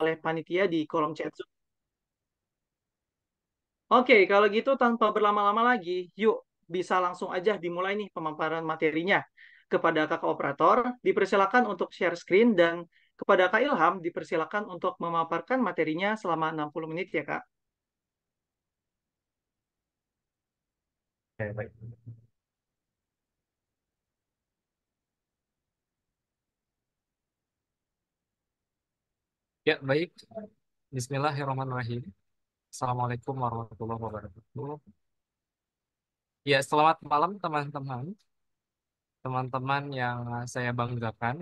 oleh panitia di kolom chat Zoom. Oke, kalau gitu tanpa berlama-lama lagi, yuk bisa langsung aja dimulai nih pemaparan materinya. Kepada kakak operator, dipersilakan untuk share screen dan kepada Kak Ilham, dipersilakan untuk memaparkan materinya selama 60 menit ya, Kak. Oke, baik. Ya, baik. Bismillahirrahmanirrahim. Assalamualaikum warahmatullahi wabarakatuh. Ya, selamat malam teman-teman. Teman-teman yang saya banggakan.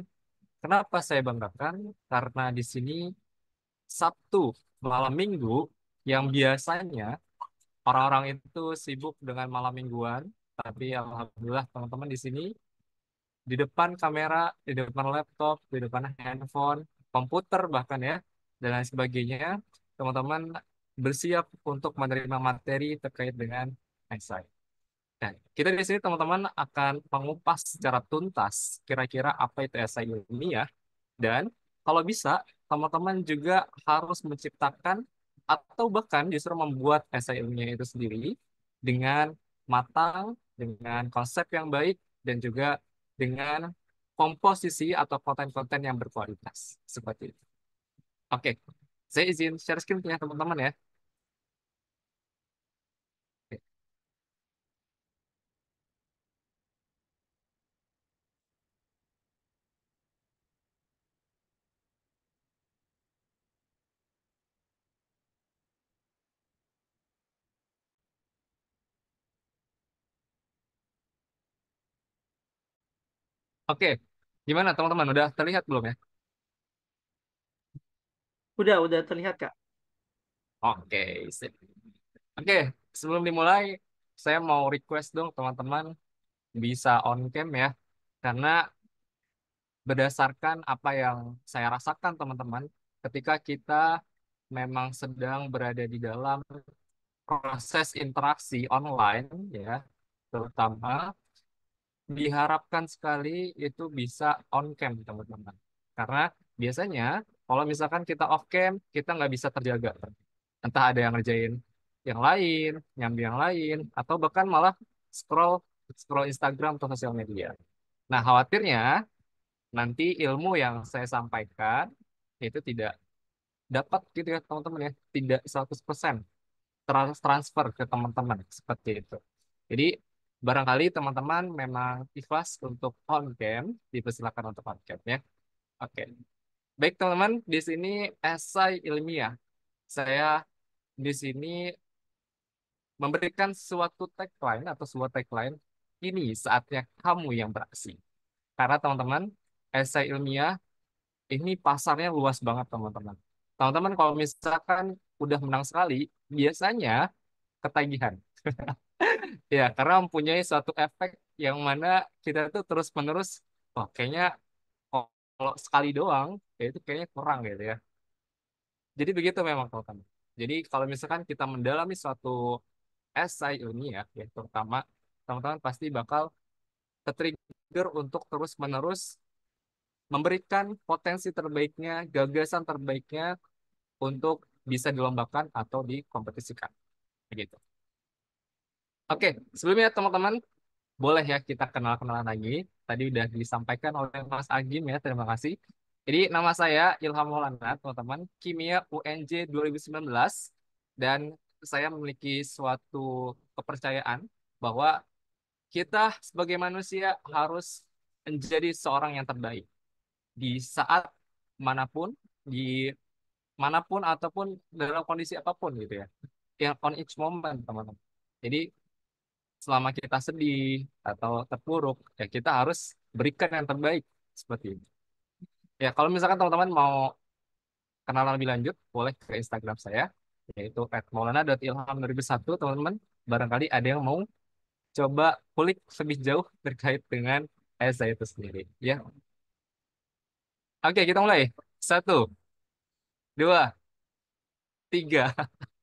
Kenapa saya banggakan? Karena di sini Sabtu malam minggu yang biasanya orang-orang itu sibuk dengan malam mingguan, tapi alhamdulillah teman-teman di sini di depan kamera, di depan laptop, di depan handphone, komputer bahkan ya dan lain sebagainya teman-teman bersiap untuk menerima materi terkait dengan esai. Nah, kita di sini teman-teman akan mengupas secara tuntas kira-kira apa itu esai ilmiah ya. dan kalau bisa teman-teman juga harus menciptakan atau bahkan justru membuat esai ilmiah itu sendiri dengan matang, dengan konsep yang baik dan juga dengan komposisi atau konten-konten yang berkualitas. Seperti itu. Oke, saya izin share screen-nya teman-teman ya. Oke, gimana teman-teman? Udah terlihat belum ya? Udah, udah terlihat, Kak. Oke, sip. Oke, sebelum dimulai, saya mau request dong teman-teman bisa on cam ya. Karena berdasarkan apa yang saya rasakan teman-teman, ketika kita memang sedang berada di dalam proses interaksi online ya, terutama diharapkan sekali itu bisa on cam teman-teman. Karena biasanya kalau misalkan kita off cam, kita nggak bisa terjaga. Entah ada yang ngerjain yang lain, nyambi yang lain, atau bahkan malah scroll scroll Instagram atau sosial media. Nah, khawatirnya nanti ilmu yang saya sampaikan itu tidak dapat gitu ya teman-teman ya, tidak 100% transfer ke teman-teman seperti itu. Jadi barangkali teman-teman memang ikhlas untuk on cam dipersilakan untuk on cam ya oke okay. baik teman-teman di sini esai ilmiah saya di sini memberikan suatu tagline atau sebuah tagline ini saatnya kamu yang beraksi karena teman-teman esai ilmiah ini pasarnya luas banget teman-teman teman-teman kalau misalkan udah menang sekali biasanya ketagihan ya karena mempunyai suatu efek yang mana kita itu terus menerus pokoknya kayaknya kalau sekali doang ya itu kayaknya kurang gitu ya jadi begitu memang kalau jadi kalau misalkan kita mendalami suatu esai ya, ya terutama teman-teman pasti bakal ketrigger untuk terus menerus memberikan potensi terbaiknya gagasan terbaiknya untuk bisa dilombakan atau dikompetisikan begitu Oke, sebelumnya teman-teman, boleh ya kita kenal-kenalan lagi. Tadi udah disampaikan oleh Mas Agim ya, terima kasih. Jadi nama saya Ilham Maulana, teman-teman, Kimia UNJ 2019, dan saya memiliki suatu kepercayaan bahwa kita sebagai manusia harus menjadi seorang yang terbaik. Di saat manapun, di manapun ataupun dalam kondisi apapun gitu ya. Yang on each moment, teman-teman. Jadi selama kita sedih atau terpuruk, ya kita harus berikan yang terbaik seperti ini Ya, kalau misalkan teman-teman mau kenalan lebih lanjut, boleh ke Instagram saya, yaitu @maulana.ilham2001, teman-teman. Barangkali ada yang mau coba kulik lebih jauh terkait dengan ayat saya itu sendiri. Ya. Oke, kita mulai. Satu, dua, tiga.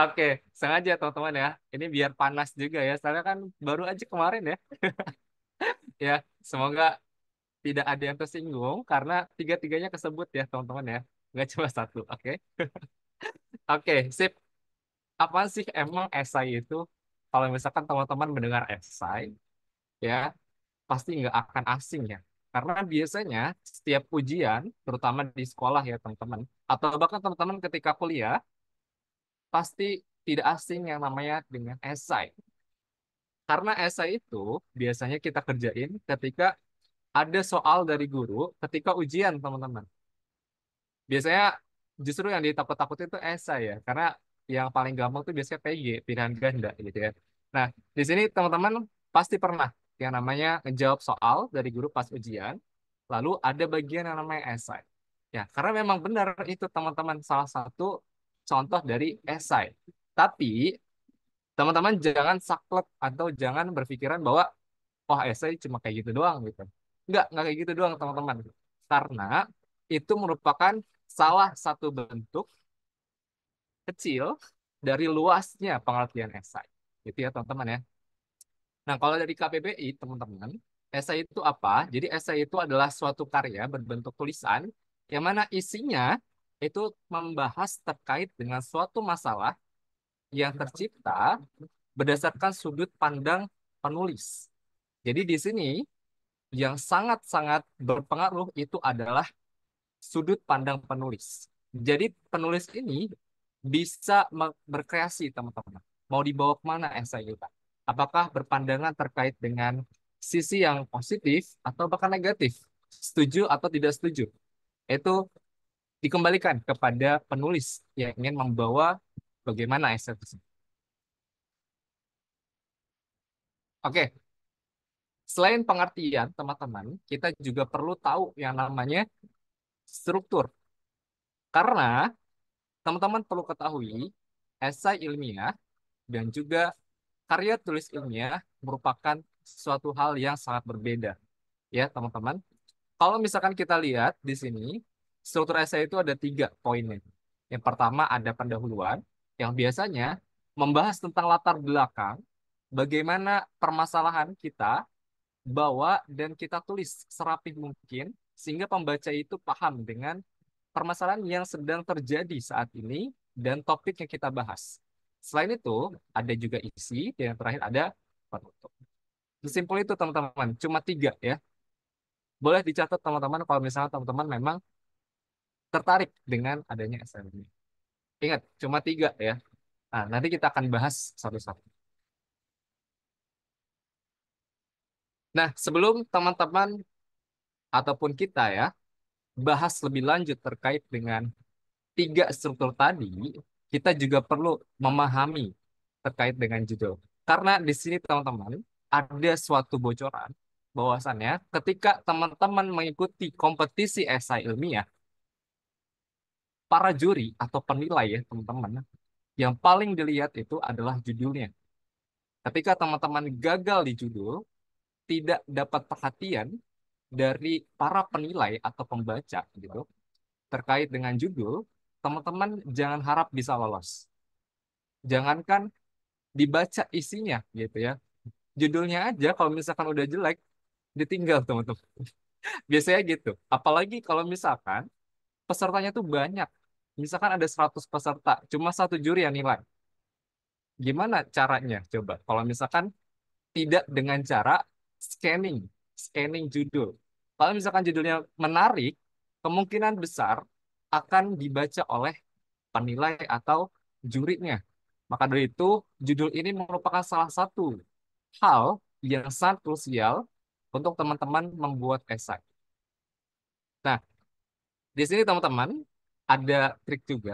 Oke, sengaja teman-teman ya. Ini biar panas juga ya. Soalnya kan baru aja kemarin ya. ya, semoga tidak ada yang tersinggung karena tiga-tiganya kesebut ya teman-teman ya. Nggak cuma satu, oke? oke, sip. Apa sih emang esai itu? Kalau misalkan teman-teman mendengar esai, ya pasti nggak akan asing ya. Karena biasanya setiap ujian, terutama di sekolah ya teman-teman, atau bahkan teman-teman ketika kuliah, pasti tidak asing yang namanya dengan esai. Karena esai itu biasanya kita kerjain ketika ada soal dari guru ketika ujian, teman-teman. Biasanya justru yang ditakut-takutin itu esai ya, karena yang paling gampang tuh biasanya PG, pilihan ganda gitu ya. Nah, di sini teman-teman pasti pernah yang namanya menjawab soal dari guru pas ujian, lalu ada bagian yang namanya esai. Ya, karena memang benar itu teman-teman salah satu contoh dari esai. Tapi teman-teman jangan saklek atau jangan berpikiran bahwa oh esai cuma kayak gitu doang gitu. Enggak, enggak kayak gitu doang teman-teman. Karena itu merupakan salah satu bentuk kecil dari luasnya pengertian esai. Gitu ya teman-teman ya. Nah, kalau dari KPBI, teman-teman, esai itu apa? Jadi esai itu adalah suatu karya berbentuk tulisan yang mana isinya itu membahas terkait dengan suatu masalah yang tercipta berdasarkan sudut pandang penulis. Jadi di sini yang sangat-sangat berpengaruh itu adalah sudut pandang penulis. Jadi penulis ini bisa berkreasi teman-teman. Mau dibawa kemana esai kita? Apakah berpandangan terkait dengan sisi yang positif atau bahkan negatif? Setuju atau tidak setuju? Itu dikembalikan kepada penulis yang ingin membawa bagaimana esai tersebut. Oke, selain pengertian, teman-teman, kita juga perlu tahu yang namanya struktur. Karena teman-teman perlu ketahui, esai ilmiah dan juga karya tulis ilmiah merupakan suatu hal yang sangat berbeda. Ya, teman-teman. Kalau misalkan kita lihat di sini, struktur esai itu ada tiga poinnya. Yang pertama ada pendahuluan, yang biasanya membahas tentang latar belakang, bagaimana permasalahan kita bawa dan kita tulis serapih mungkin, sehingga pembaca itu paham dengan permasalahan yang sedang terjadi saat ini dan topik yang kita bahas. Selain itu, ada juga isi, dan yang terakhir ada penutup. Sesimpel itu, teman-teman. Cuma tiga ya. Boleh dicatat, teman-teman, kalau misalnya teman-teman memang tertarik dengan adanya SLM Ingat, cuma tiga ya. Nah, nanti kita akan bahas satu-satu. Nah, sebelum teman-teman ataupun kita ya, bahas lebih lanjut terkait dengan tiga struktur tadi, kita juga perlu memahami terkait dengan judul. Karena di sini teman-teman, ada suatu bocoran bahwasannya ketika teman-teman mengikuti kompetisi esai ilmiah, para juri atau penilai ya teman-teman yang paling dilihat itu adalah judulnya. Ketika teman-teman gagal di judul, tidak dapat perhatian dari para penilai atau pembaca gitu terkait dengan judul, teman-teman jangan harap bisa lolos. Jangankan dibaca isinya gitu ya. Judulnya aja kalau misalkan udah jelek ditinggal teman-teman. Biasanya gitu. Apalagi kalau misalkan pesertanya tuh banyak misalkan ada 100 peserta, cuma satu juri yang nilai. Gimana caranya coba? Kalau misalkan tidak dengan cara scanning, scanning judul. Kalau misalkan judulnya menarik, kemungkinan besar akan dibaca oleh penilai atau jurinya. Maka dari itu, judul ini merupakan salah satu hal yang sangat krusial untuk teman-teman membuat esai. Nah, di sini teman-teman, ada trik juga.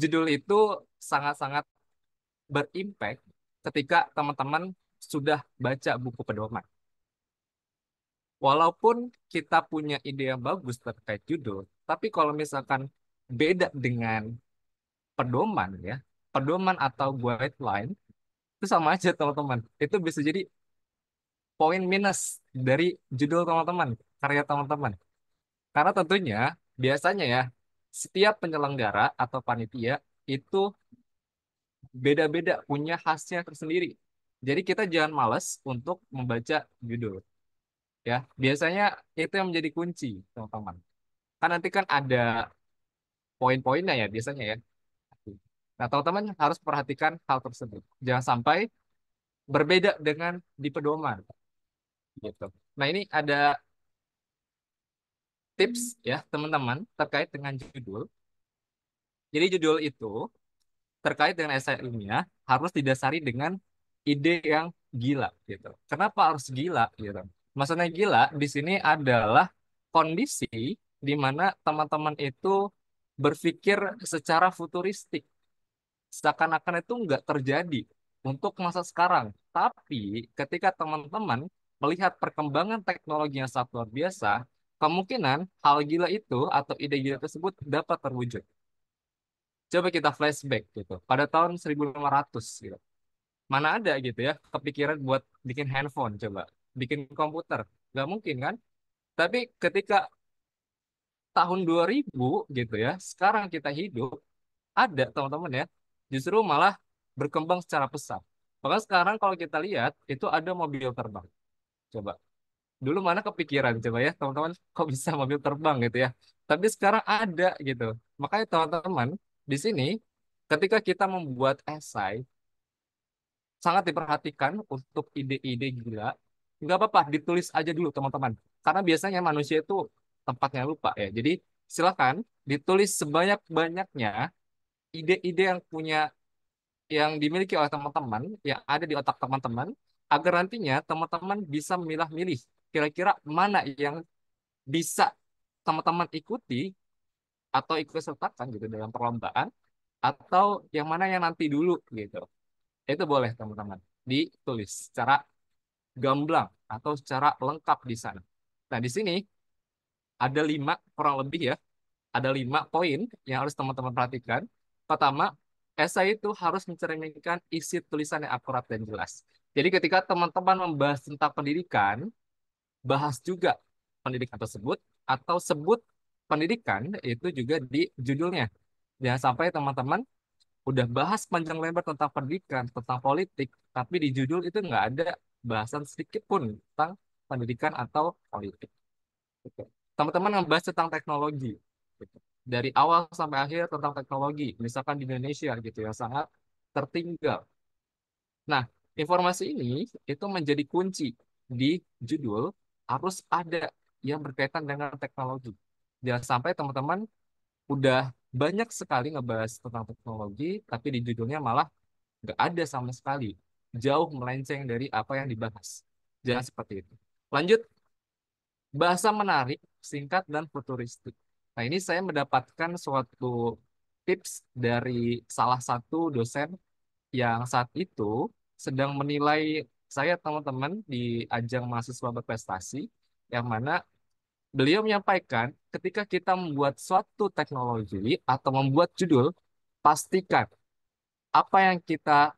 Judul itu sangat-sangat berimpact ketika teman-teman sudah baca buku pedoman. Walaupun kita punya ide yang bagus terkait judul, tapi kalau misalkan beda dengan pedoman ya, pedoman atau guideline, itu sama aja teman-teman. Itu bisa jadi poin minus dari judul teman-teman, karya teman-teman. Karena tentunya biasanya ya setiap penyelenggara atau panitia itu beda-beda punya khasnya tersendiri. Jadi kita jangan malas untuk membaca judul. Ya, biasanya itu yang menjadi kunci, teman-teman. Kan nanti kan ada poin-poinnya ya biasanya ya. Nah, teman-teman harus perhatikan hal tersebut. Jangan sampai berbeda dengan di pedoman. Gitu. Nah, ini ada tips hmm. ya teman-teman terkait dengan judul. Jadi judul itu terkait dengan esai ilmiah harus didasari dengan ide yang gila gitu. Kenapa harus gila gitu? Maksudnya gila di sini adalah kondisi di mana teman-teman itu berpikir secara futuristik. Seakan-akan itu nggak terjadi untuk masa sekarang. Tapi ketika teman-teman melihat perkembangan teknologi yang sangat luar biasa, Kemungkinan hal gila itu atau ide gila tersebut dapat terwujud. Coba kita flashback gitu. Pada tahun 1500 gitu. Mana ada gitu ya kepikiran buat bikin handphone coba. Bikin komputer. Gak mungkin kan? Tapi ketika tahun 2000 gitu ya, sekarang kita hidup, ada teman-teman ya, justru malah berkembang secara pesat. Bahkan sekarang kalau kita lihat, itu ada mobil terbang. Coba, dulu mana kepikiran coba ya teman-teman kok bisa mobil terbang gitu ya tapi sekarang ada gitu makanya teman-teman di sini ketika kita membuat esai sangat diperhatikan untuk ide-ide gila nggak apa-apa ditulis aja dulu teman-teman karena biasanya manusia itu tempatnya lupa ya jadi silakan ditulis sebanyak-banyaknya ide-ide yang punya yang dimiliki oleh teman-teman yang ada di otak teman-teman agar nantinya teman-teman bisa memilah-milih kira-kira mana yang bisa teman-teman ikuti atau ikut sertakan gitu dalam perlombaan atau yang mana yang nanti dulu gitu itu boleh teman-teman ditulis secara gamblang atau secara lengkap di sana nah di sini ada lima kurang lebih ya ada lima poin yang harus teman-teman perhatikan pertama esai itu harus mencerminkan isi tulisan yang akurat dan jelas jadi ketika teman-teman membahas tentang pendidikan bahas juga pendidikan tersebut atau sebut pendidikan itu juga di judulnya. jangan ya, sampai teman-teman udah bahas panjang lebar tentang pendidikan, tentang politik, tapi di judul itu nggak ada bahasan sedikit pun tentang pendidikan atau politik. Gitu. Teman-teman ngebahas tentang teknologi. Gitu. Dari awal sampai akhir tentang teknologi, misalkan di Indonesia gitu ya, sangat tertinggal. Nah, informasi ini itu menjadi kunci di judul harus ada yang berkaitan dengan teknologi. Jangan sampai teman-teman udah banyak sekali ngebahas tentang teknologi, tapi di judulnya malah nggak ada sama sekali. Jauh melenceng dari apa yang dibahas. Jangan seperti itu. Lanjut, bahasa menarik, singkat, dan futuristik. Nah, ini saya mendapatkan suatu tips dari salah satu dosen yang saat itu sedang menilai saya teman-teman di ajang mahasiswa berprestasi yang mana beliau menyampaikan ketika kita membuat suatu teknologi atau membuat judul pastikan apa yang kita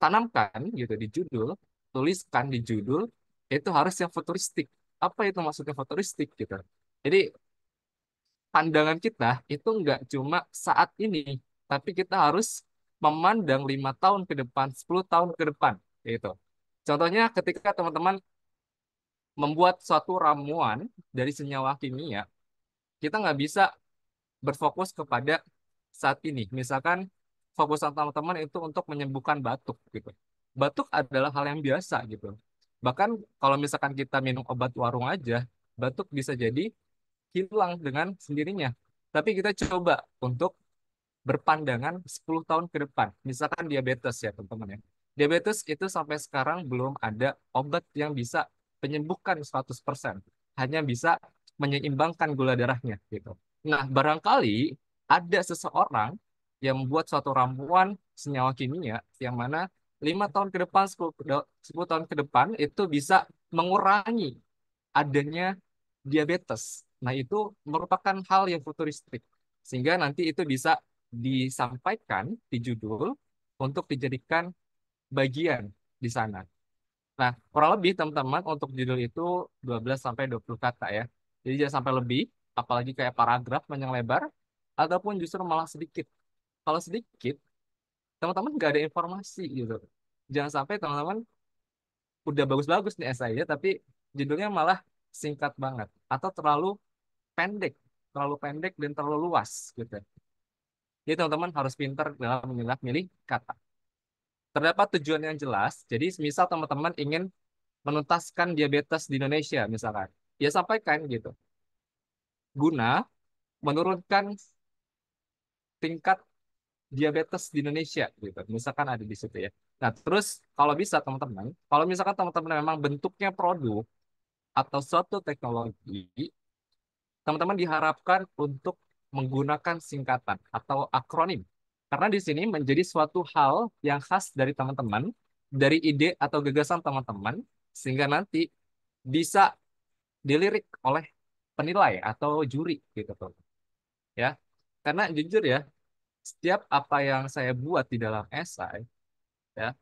tanamkan gitu di judul tuliskan di judul itu harus yang futuristik apa itu maksudnya futuristik gitu jadi pandangan kita itu nggak cuma saat ini, tapi kita harus memandang lima tahun ke depan, 10 tahun ke depan. Itu. Contohnya ketika teman-teman membuat suatu ramuan dari senyawa kimia, kita nggak bisa berfokus kepada saat ini. Misalkan fokus teman-teman itu untuk menyembuhkan batuk gitu. Batuk adalah hal yang biasa gitu. Bahkan kalau misalkan kita minum obat warung aja, batuk bisa jadi hilang dengan sendirinya. Tapi kita coba untuk berpandangan 10 tahun ke depan. Misalkan diabetes ya teman-teman ya. Diabetes itu sampai sekarang belum ada obat yang bisa menyembuhkan 100%. Hanya bisa menyeimbangkan gula darahnya gitu. Nah, barangkali ada seseorang yang membuat suatu ramuan senyawa kimia yang mana 5 tahun ke depan, 10, 10 tahun ke depan itu bisa mengurangi adanya diabetes. Nah, itu merupakan hal yang futuristik. Sehingga nanti itu bisa disampaikan di judul untuk dijadikan bagian di sana. Nah, kurang lebih teman-teman untuk judul itu 12 sampai 20 kata ya. Jadi jangan sampai lebih, apalagi kayak paragraf panjang lebar ataupun justru malah sedikit. Kalau sedikit, teman-teman nggak ada informasi gitu. Jangan sampai teman-teman udah bagus-bagus nih esainya tapi judulnya malah singkat banget atau terlalu pendek, terlalu pendek dan terlalu luas gitu. Jadi teman-teman harus pintar dalam memilih milih kata. Terdapat tujuan yang jelas. Jadi misal teman-teman ingin menuntaskan diabetes di Indonesia misalkan. Ya sampaikan gitu. Guna menurunkan tingkat diabetes di Indonesia gitu. Misalkan ada di situ ya. Nah, terus kalau bisa teman-teman, kalau misalkan teman-teman memang bentuknya produk atau suatu teknologi, teman-teman diharapkan untuk menggunakan singkatan atau akronim karena di sini menjadi suatu hal yang khas dari teman-teman, dari ide atau gagasan teman-teman, sehingga nanti bisa dilirik oleh penilai atau juri gitu tuh. Ya. Karena jujur ya, setiap apa yang saya buat di dalam esai ya,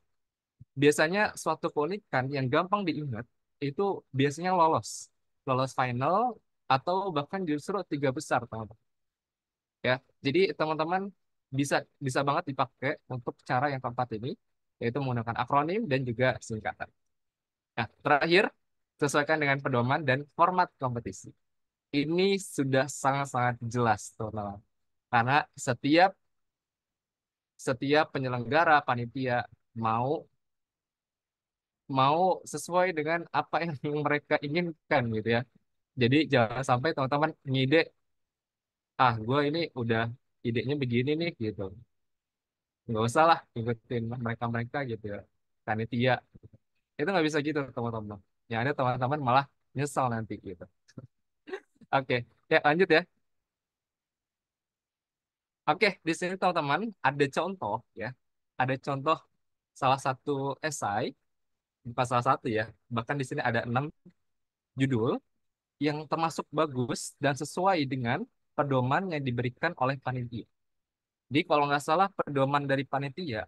biasanya suatu keunikan yang gampang diingat itu biasanya lolos. Lolos final atau bahkan justru tiga besar teman-teman. Ya, jadi teman-teman bisa bisa banget dipakai untuk cara yang keempat ini yaitu menggunakan akronim dan juga singkatan. Nah, terakhir sesuaikan dengan pedoman dan format kompetisi. Ini sudah sangat-sangat jelas, teman-teman. Karena setiap setiap penyelenggara panitia mau mau sesuai dengan apa yang mereka inginkan gitu ya. Jadi jangan sampai teman-teman ngide ah gue ini udah idenya begini nih gitu nggak usah lah ikutin mereka mereka gitu ya panitia itu nggak bisa gitu teman-teman yang ada teman-teman malah nyesal nanti gitu oke okay. ya lanjut ya oke di sini teman-teman ada contoh ya ada contoh salah satu esai bukan salah satu ya bahkan di sini ada enam judul yang termasuk bagus dan sesuai dengan pedoman yang diberikan oleh panitia. Jadi kalau nggak salah pedoman dari panitia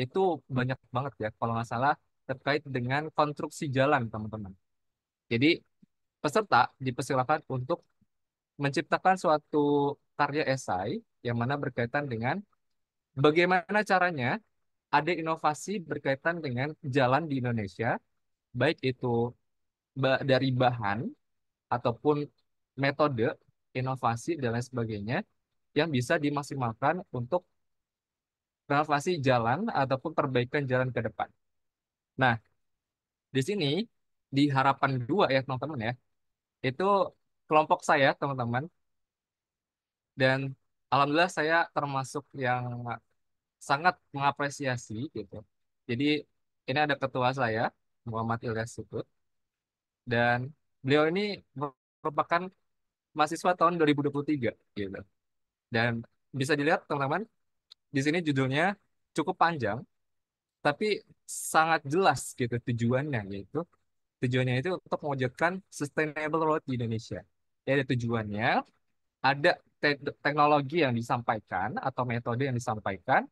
itu banyak banget ya kalau nggak salah terkait dengan konstruksi jalan teman-teman. Jadi peserta dipersilakan untuk menciptakan suatu karya esai yang mana berkaitan dengan bagaimana caranya ada inovasi berkaitan dengan jalan di Indonesia, baik itu dari bahan ataupun metode inovasi dan lain sebagainya yang bisa dimaksimalkan untuk renovasi jalan ataupun perbaikan jalan ke depan. Nah, di sini di harapan dua ya teman-teman ya, itu kelompok saya teman-teman dan alhamdulillah saya termasuk yang sangat mengapresiasi gitu. Jadi ini ada ketua saya Muhammad Ilyas Sukut dan beliau ini merupakan mahasiswa tahun 2023 gitu. Dan bisa dilihat teman-teman, di sini judulnya cukup panjang tapi sangat jelas gitu tujuannya yaitu tujuannya itu untuk mewujudkan sustainable road di Indonesia. Jadi tujuannya, ada te teknologi yang disampaikan atau metode yang disampaikan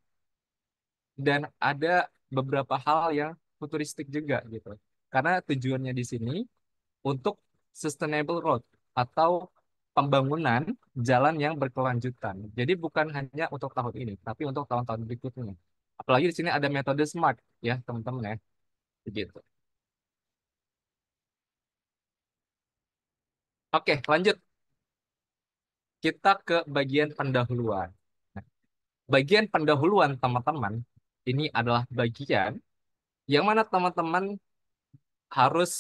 dan ada beberapa hal yang futuristik juga gitu. Karena tujuannya di sini untuk sustainable road atau pembangunan jalan yang berkelanjutan. Jadi bukan hanya untuk tahun ini, tapi untuk tahun-tahun berikutnya. Apalagi di sini ada metode SMART ya, teman-teman ya. Begitu. Oke, lanjut. Kita ke bagian pendahuluan. Nah, bagian pendahuluan, teman-teman, ini adalah bagian yang mana teman-teman harus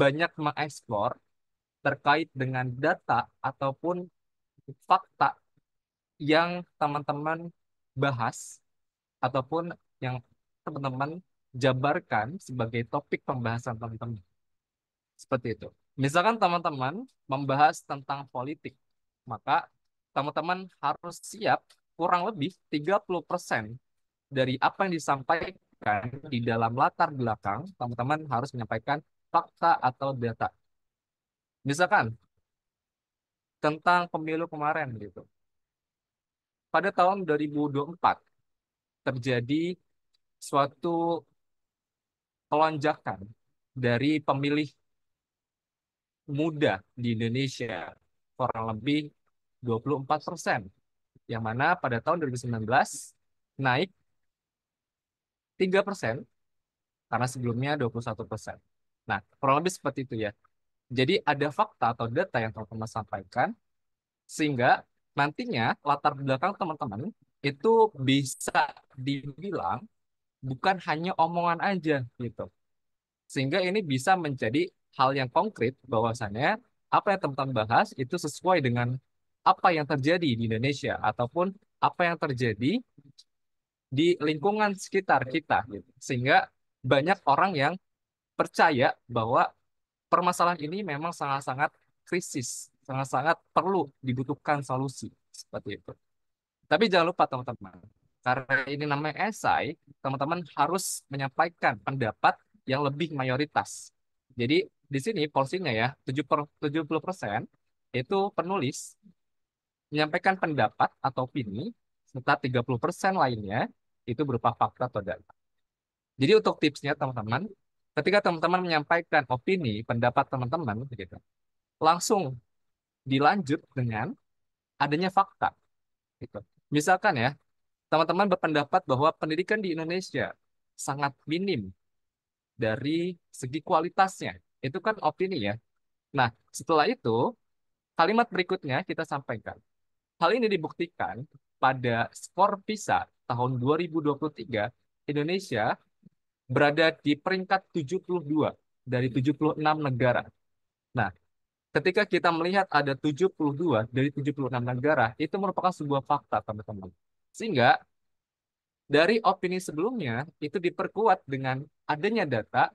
banyak mengeksplor terkait dengan data ataupun fakta yang teman-teman bahas ataupun yang teman-teman jabarkan sebagai topik pembahasan teman-teman. Seperti itu. Misalkan teman-teman membahas tentang politik, maka teman-teman harus siap kurang lebih 30% dari apa yang disampaikan di dalam latar belakang, teman-teman harus menyampaikan fakta atau data misalkan tentang pemilu kemarin gitu. Pada tahun 2024 terjadi suatu lonjakan dari pemilih muda di Indonesia kurang lebih 24 persen yang mana pada tahun 2019 naik 3 persen karena sebelumnya 21 persen. Nah, kurang lebih seperti itu ya. Jadi ada fakta atau data yang teman-teman sampaikan sehingga nantinya latar belakang teman-teman itu bisa dibilang bukan hanya omongan aja gitu. Sehingga ini bisa menjadi hal yang konkret bahwasannya apa yang teman-teman bahas itu sesuai dengan apa yang terjadi di Indonesia ataupun apa yang terjadi di lingkungan sekitar kita gitu. Sehingga banyak orang yang percaya bahwa permasalahan ini memang sangat-sangat krisis, sangat-sangat perlu dibutuhkan solusi seperti itu. Tapi jangan lupa teman-teman, karena ini namanya esai, teman-teman harus menyampaikan pendapat yang lebih mayoritas. Jadi di sini porsinya ya 70% itu penulis menyampaikan pendapat atau opini serta 30% lainnya itu berupa fakta atau data. Jadi untuk tipsnya teman-teman, ketika teman-teman menyampaikan opini, pendapat teman-teman, gitu, langsung dilanjut dengan adanya fakta. Gitu. Misalkan ya, teman-teman berpendapat bahwa pendidikan di Indonesia sangat minim dari segi kualitasnya. Itu kan opini ya. Nah, setelah itu, kalimat berikutnya kita sampaikan. Hal ini dibuktikan pada skor PISA tahun 2023, Indonesia berada di peringkat 72 dari 76 negara. Nah, ketika kita melihat ada 72 dari 76 negara, itu merupakan sebuah fakta, teman-teman. Sehingga dari opini sebelumnya itu diperkuat dengan adanya data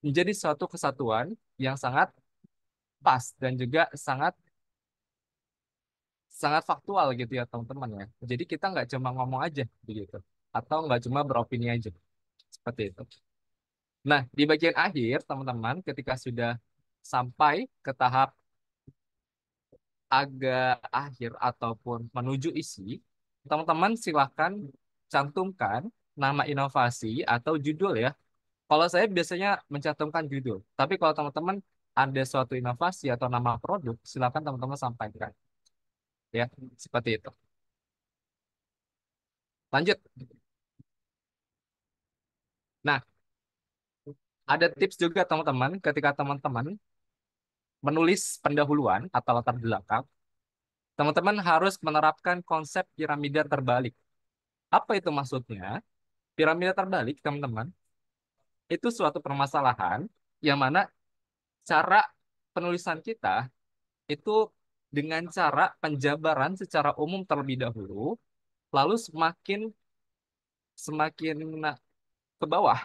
menjadi suatu kesatuan yang sangat pas dan juga sangat sangat faktual gitu ya teman-teman ya. Jadi kita nggak cuma ngomong aja begitu atau nggak cuma beropini aja. Seperti itu. Nah, di bagian akhir, teman-teman, ketika sudah sampai ke tahap agak akhir ataupun menuju isi, teman-teman silahkan cantumkan nama inovasi atau judul ya. Kalau saya biasanya mencantumkan judul, tapi kalau teman-teman ada suatu inovasi atau nama produk, silahkan teman-teman sampaikan. Ya, seperti itu. Lanjut. Nah, ada tips juga teman-teman ketika teman-teman menulis pendahuluan atau latar belakang, teman-teman harus menerapkan konsep piramida terbalik. Apa itu maksudnya? Piramida terbalik, teman-teman, itu suatu permasalahan yang mana cara penulisan kita itu dengan cara penjabaran secara umum terlebih dahulu, lalu semakin semakin ke bawah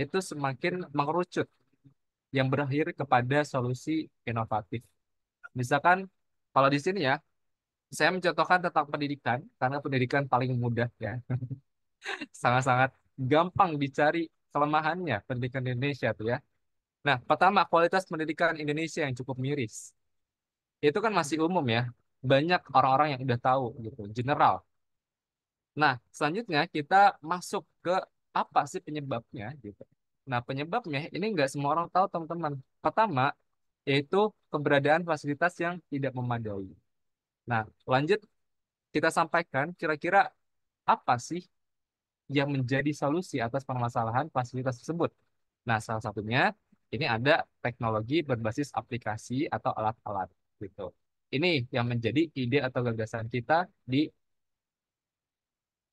itu semakin mengerucut yang berakhir kepada solusi inovatif. Misalkan kalau di sini ya, saya mencontohkan tentang pendidikan karena pendidikan paling mudah ya. Sangat-sangat gampang dicari kelemahannya pendidikan Indonesia tuh ya. Nah, pertama kualitas pendidikan Indonesia yang cukup miris. Itu kan masih umum ya. Banyak orang-orang yang udah tahu gitu, general. Nah, selanjutnya kita masuk ke apa sih penyebabnya gitu. Nah penyebabnya ini nggak semua orang tahu teman-teman. Pertama yaitu keberadaan fasilitas yang tidak memadai. Nah lanjut kita sampaikan kira-kira apa sih yang menjadi solusi atas permasalahan fasilitas tersebut. Nah salah satunya ini ada teknologi berbasis aplikasi atau alat-alat gitu. Ini yang menjadi ide atau gagasan kita di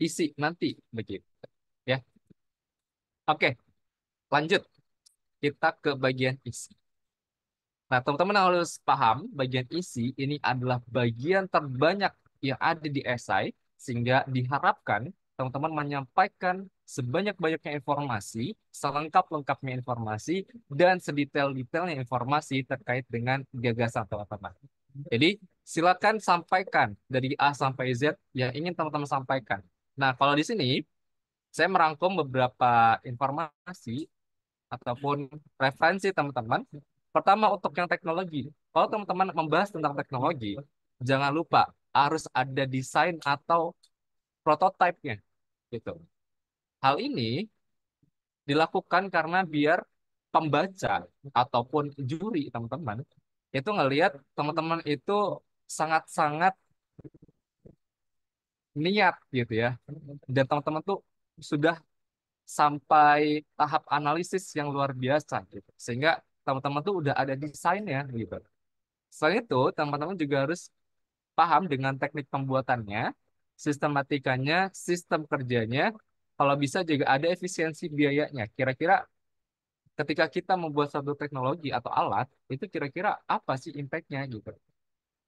isi e nanti begitu. Oke, lanjut. Kita ke bagian isi. Nah, teman-teman harus paham, bagian isi ini adalah bagian terbanyak yang ada di esai, sehingga diharapkan teman-teman menyampaikan sebanyak-banyaknya informasi, selengkap-lengkapnya informasi, dan sedetail-detailnya informasi terkait dengan gagasan teman-teman. Jadi, silakan sampaikan dari A sampai Z yang ingin teman-teman sampaikan. Nah, kalau di sini, saya merangkum beberapa informasi ataupun referensi teman-teman. Pertama untuk yang teknologi. Kalau teman-teman membahas tentang teknologi, jangan lupa harus ada desain atau prototipenya gitu. Hal ini dilakukan karena biar pembaca ataupun juri teman-teman itu ngelihat teman-teman itu sangat-sangat niat gitu ya. Dan teman-teman tuh sudah sampai tahap analisis yang luar biasa gitu. Sehingga teman-teman tuh udah ada desainnya gitu. Selain itu, teman-teman juga harus paham dengan teknik pembuatannya, sistematikanya, sistem kerjanya, kalau bisa juga ada efisiensi biayanya. Kira-kira ketika kita membuat satu teknologi atau alat, itu kira-kira apa sih impact-nya gitu.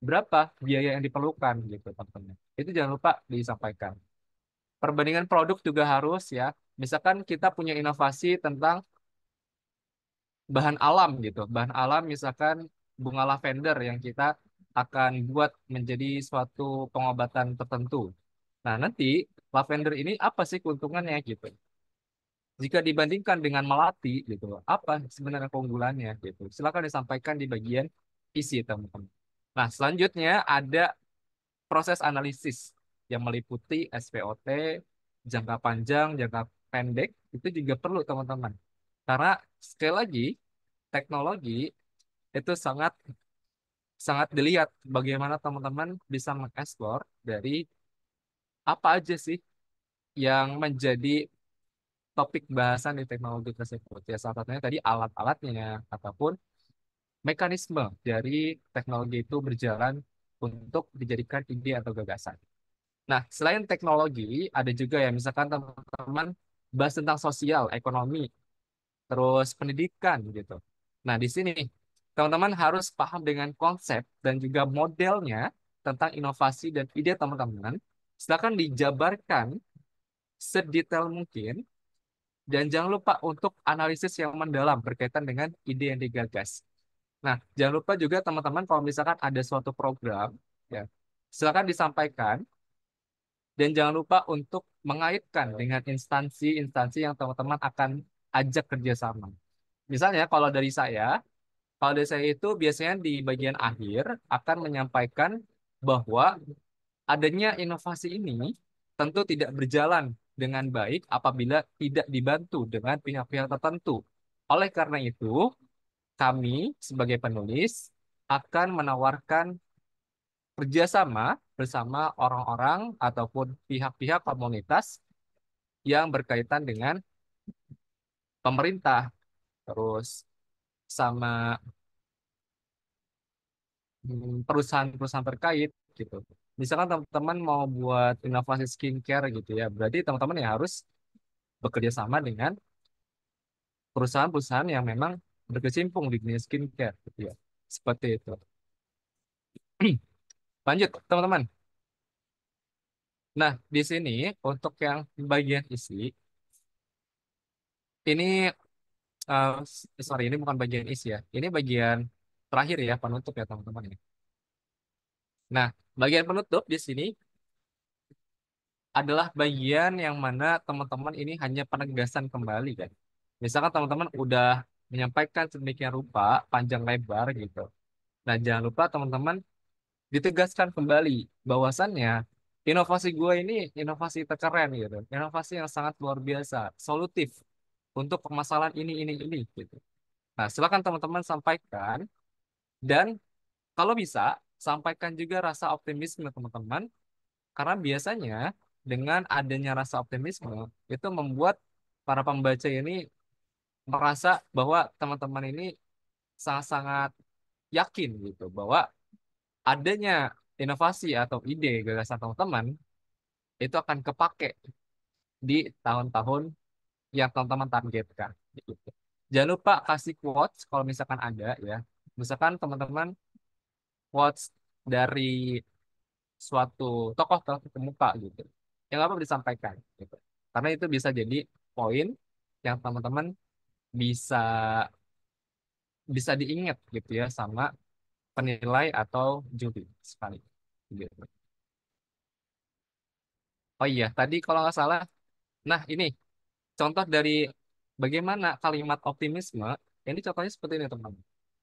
Berapa biaya yang diperlukan gitu teman-teman. Itu jangan lupa disampaikan. Perbandingan produk juga harus ya. Misalkan kita punya inovasi tentang bahan alam gitu. Bahan alam misalkan bunga lavender yang kita akan buat menjadi suatu pengobatan tertentu. Nah, nanti lavender ini apa sih keuntungannya gitu? Jika dibandingkan dengan melati gitu, apa sebenarnya keunggulannya gitu? Silakan disampaikan di bagian isi teman-teman. Nah, selanjutnya ada proses analisis yang meliputi SPOT, jangka panjang, jangka pendek, itu juga perlu teman-teman. Karena sekali lagi, teknologi itu sangat sangat dilihat bagaimana teman-teman bisa mengeksplor dari apa aja sih yang menjadi topik bahasan di teknologi tersebut. Ya salah satunya tadi alat-alatnya ataupun mekanisme dari teknologi itu berjalan untuk dijadikan ide atau gagasan. Nah, selain teknologi, ada juga ya misalkan teman-teman bahas tentang sosial, ekonomi, terus pendidikan gitu. Nah, di sini teman-teman harus paham dengan konsep dan juga modelnya tentang inovasi dan ide teman-teman. Silahkan dijabarkan sedetail mungkin dan jangan lupa untuk analisis yang mendalam berkaitan dengan ide yang digagas. Nah, jangan lupa juga teman-teman kalau misalkan ada suatu program ya, silakan disampaikan dan jangan lupa untuk mengaitkan dengan instansi-instansi yang teman-teman akan ajak kerjasama. Misalnya kalau dari saya, kalau dari saya itu biasanya di bagian akhir akan menyampaikan bahwa adanya inovasi ini tentu tidak berjalan dengan baik apabila tidak dibantu dengan pihak-pihak tertentu. Oleh karena itu, kami sebagai penulis akan menawarkan sama bersama orang-orang ataupun pihak-pihak komunitas yang berkaitan dengan pemerintah, terus sama hmm, perusahaan-perusahaan terkait gitu. Misalkan teman-teman mau buat inovasi skincare gitu ya, berarti teman-teman ya harus bekerja sama dengan perusahaan-perusahaan yang memang berkecimpung di dunia skincare gitu ya. Seperti itu. Lanjut, teman-teman. Nah, di sini untuk yang bagian isi, ini, uh, sorry, ini bukan bagian isi ya. Ini bagian terakhir ya, penutup ya teman-teman. ini. Ya. Nah, bagian penutup di sini adalah bagian yang mana teman-teman ini hanya penegasan kembali kan. Misalkan teman-teman udah menyampaikan sedemikian rupa, panjang lebar gitu. Nah, jangan lupa teman-teman ditegaskan kembali bahwasannya inovasi gue ini inovasi terkeren gitu inovasi yang sangat luar biasa solutif untuk permasalahan ini ini ini gitu nah silakan teman-teman sampaikan dan kalau bisa sampaikan juga rasa optimisme teman-teman karena biasanya dengan adanya rasa optimisme itu membuat para pembaca ini merasa bahwa teman-teman ini sangat-sangat yakin gitu bahwa adanya inovasi atau ide gagasan teman-teman itu akan kepake di tahun-tahun yang teman-teman targetkan. Gitu. Jangan lupa kasih quotes kalau misalkan ada ya. Misalkan teman-teman quotes dari suatu tokoh terkemuka gitu. Yang apa disampaikan gitu. Karena itu bisa jadi poin yang teman-teman bisa bisa diingat gitu ya sama penilai atau juri sekali. Gitu. Oh iya, tadi kalau nggak salah, nah ini contoh dari bagaimana kalimat optimisme, ini contohnya seperti ini teman.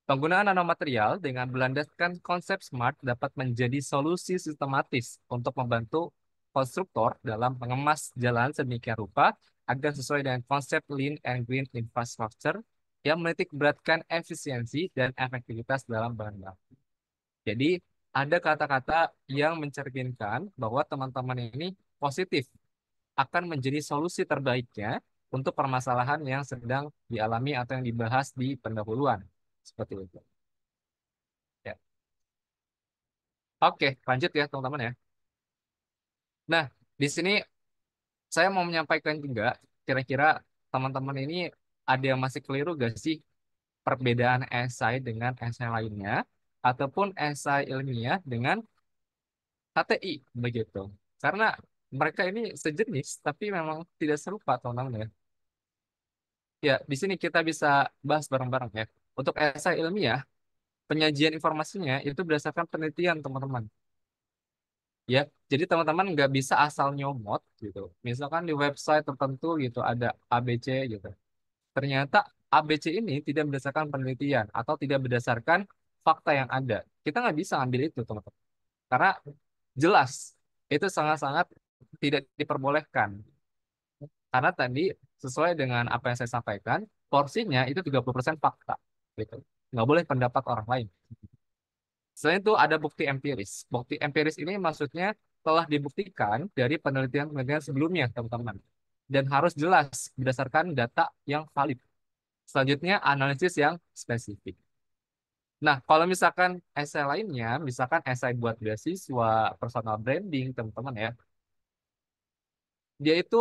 Penggunaan nanomaterial dengan berlandaskan konsep smart dapat menjadi solusi sistematis untuk membantu konstruktor dalam mengemas jalan sedemikian rupa agar sesuai dengan konsep lean and green infrastructure yang menitikberatkan efisiensi dan efektivitas dalam bahan baku. Jadi ada kata-kata yang mencerminkan bahwa teman-teman ini positif akan menjadi solusi terbaiknya untuk permasalahan yang sedang dialami atau yang dibahas di pendahuluan. Seperti itu. Ya. Oke, lanjut ya teman-teman ya. Nah, di sini saya mau menyampaikan juga kira-kira teman-teman ini ada yang masih keliru gak sih perbedaan esai dengan esai lainnya ataupun esai ilmiah dengan HTI begitu. Karena mereka ini sejenis tapi memang tidak serupa teman-teman ya. Ya, di sini kita bisa bahas bareng-bareng ya. Untuk esai ilmiah, penyajian informasinya itu berdasarkan penelitian teman-teman ya jadi teman-teman nggak bisa asal nyomot gitu misalkan di website tertentu gitu ada ABC gitu Ternyata ABC ini tidak berdasarkan penelitian atau tidak berdasarkan fakta yang ada. Kita nggak bisa ambil itu, teman-teman. Karena jelas, itu sangat-sangat tidak diperbolehkan. Karena tadi, sesuai dengan apa yang saya sampaikan, porsinya itu 30% fakta. Gitu. Nggak boleh pendapat orang lain. Selain itu ada bukti empiris. Bukti empiris ini maksudnya telah dibuktikan dari penelitian-penelitian sebelumnya, teman-teman dan harus jelas berdasarkan data yang valid. Selanjutnya, analisis yang spesifik. Nah, kalau misalkan esai lainnya, misalkan esai buat beasiswa, personal branding, teman-teman ya, dia itu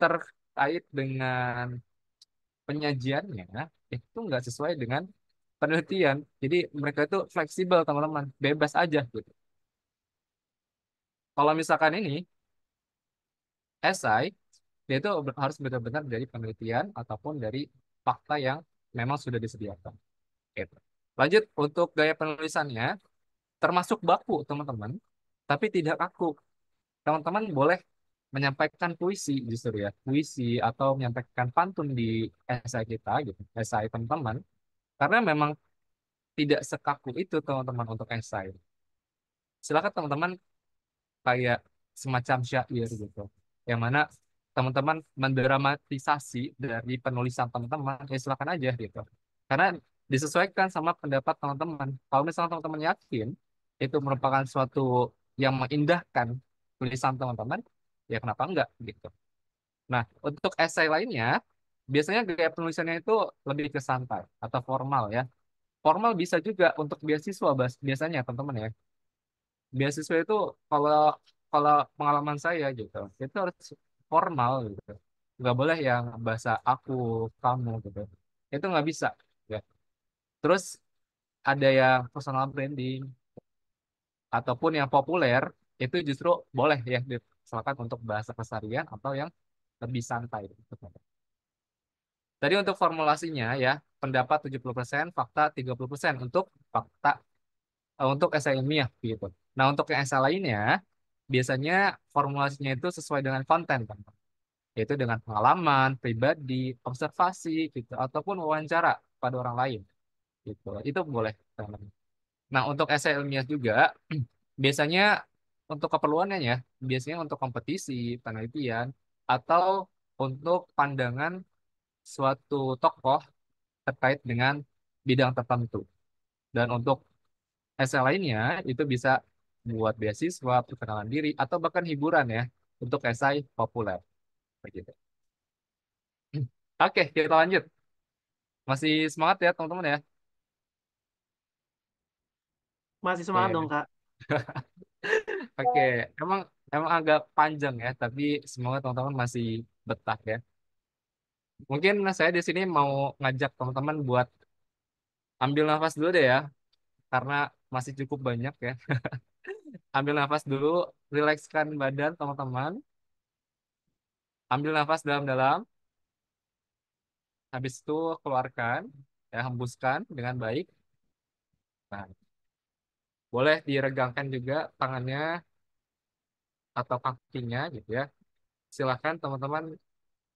terkait dengan penyajiannya itu nggak sesuai dengan penelitian. Jadi mereka itu fleksibel, teman-teman, bebas aja gitu. Kalau misalkan ini esai dia itu harus benar-benar dari penelitian ataupun dari fakta yang memang sudah disediakan. Gitu. Lanjut untuk gaya penulisannya, termasuk baku teman-teman, tapi tidak kaku. Teman-teman boleh menyampaikan puisi justru ya, puisi atau menyampaikan pantun di esai kita gitu, esai teman-teman, karena memang tidak sekaku itu teman-teman untuk esai. Silakan teman-teman kayak semacam syair gitu, yang mana teman-teman mendramatisasi dari penulisan teman-teman ya silakan aja gitu karena disesuaikan sama pendapat teman-teman kalau misalnya teman-teman yakin itu merupakan suatu yang mengindahkan tulisan teman-teman ya kenapa enggak gitu nah untuk esai lainnya biasanya gaya penulisannya itu lebih ke santai atau formal ya formal bisa juga untuk beasiswa biasanya teman-teman ya beasiswa itu kalau kalau pengalaman saya gitu itu harus formal gitu nggak boleh yang bahasa aku kamu gitu itu nggak bisa ya. terus ada yang personal branding ataupun yang populer itu justru boleh ya diselakan untuk bahasa kesarian atau yang lebih santai gitu. Tadi untuk formulasinya ya, pendapat 70%, fakta 30% untuk fakta eh, untuk esai ilmiah gitu. Nah, untuk yang esai lainnya biasanya formulasinya itu sesuai dengan konten kan yaitu dengan pengalaman pribadi observasi gitu ataupun wawancara pada orang lain gitu itu boleh nah untuk esai ilmiah juga biasanya untuk keperluannya ya biasanya untuk kompetisi penelitian atau untuk pandangan suatu tokoh terkait dengan bidang tertentu dan untuk esai lainnya itu bisa buat beasiswa, perkenalan diri, atau bahkan hiburan ya untuk esai populer. Begitu. Oke, kita lanjut. Masih semangat ya teman-teman ya? Masih semangat Oke. dong kak. Oke, emang emang agak panjang ya, tapi semoga teman-teman masih betah ya. Mungkin saya di sini mau ngajak teman-teman buat ambil nafas dulu deh ya, karena masih cukup banyak ya. ambil nafas dulu, rilekskan badan teman-teman. Ambil nafas dalam-dalam. Habis itu keluarkan, ya hembuskan dengan baik. Nah, boleh diregangkan juga tangannya atau kakinya gitu ya. Silahkan teman-teman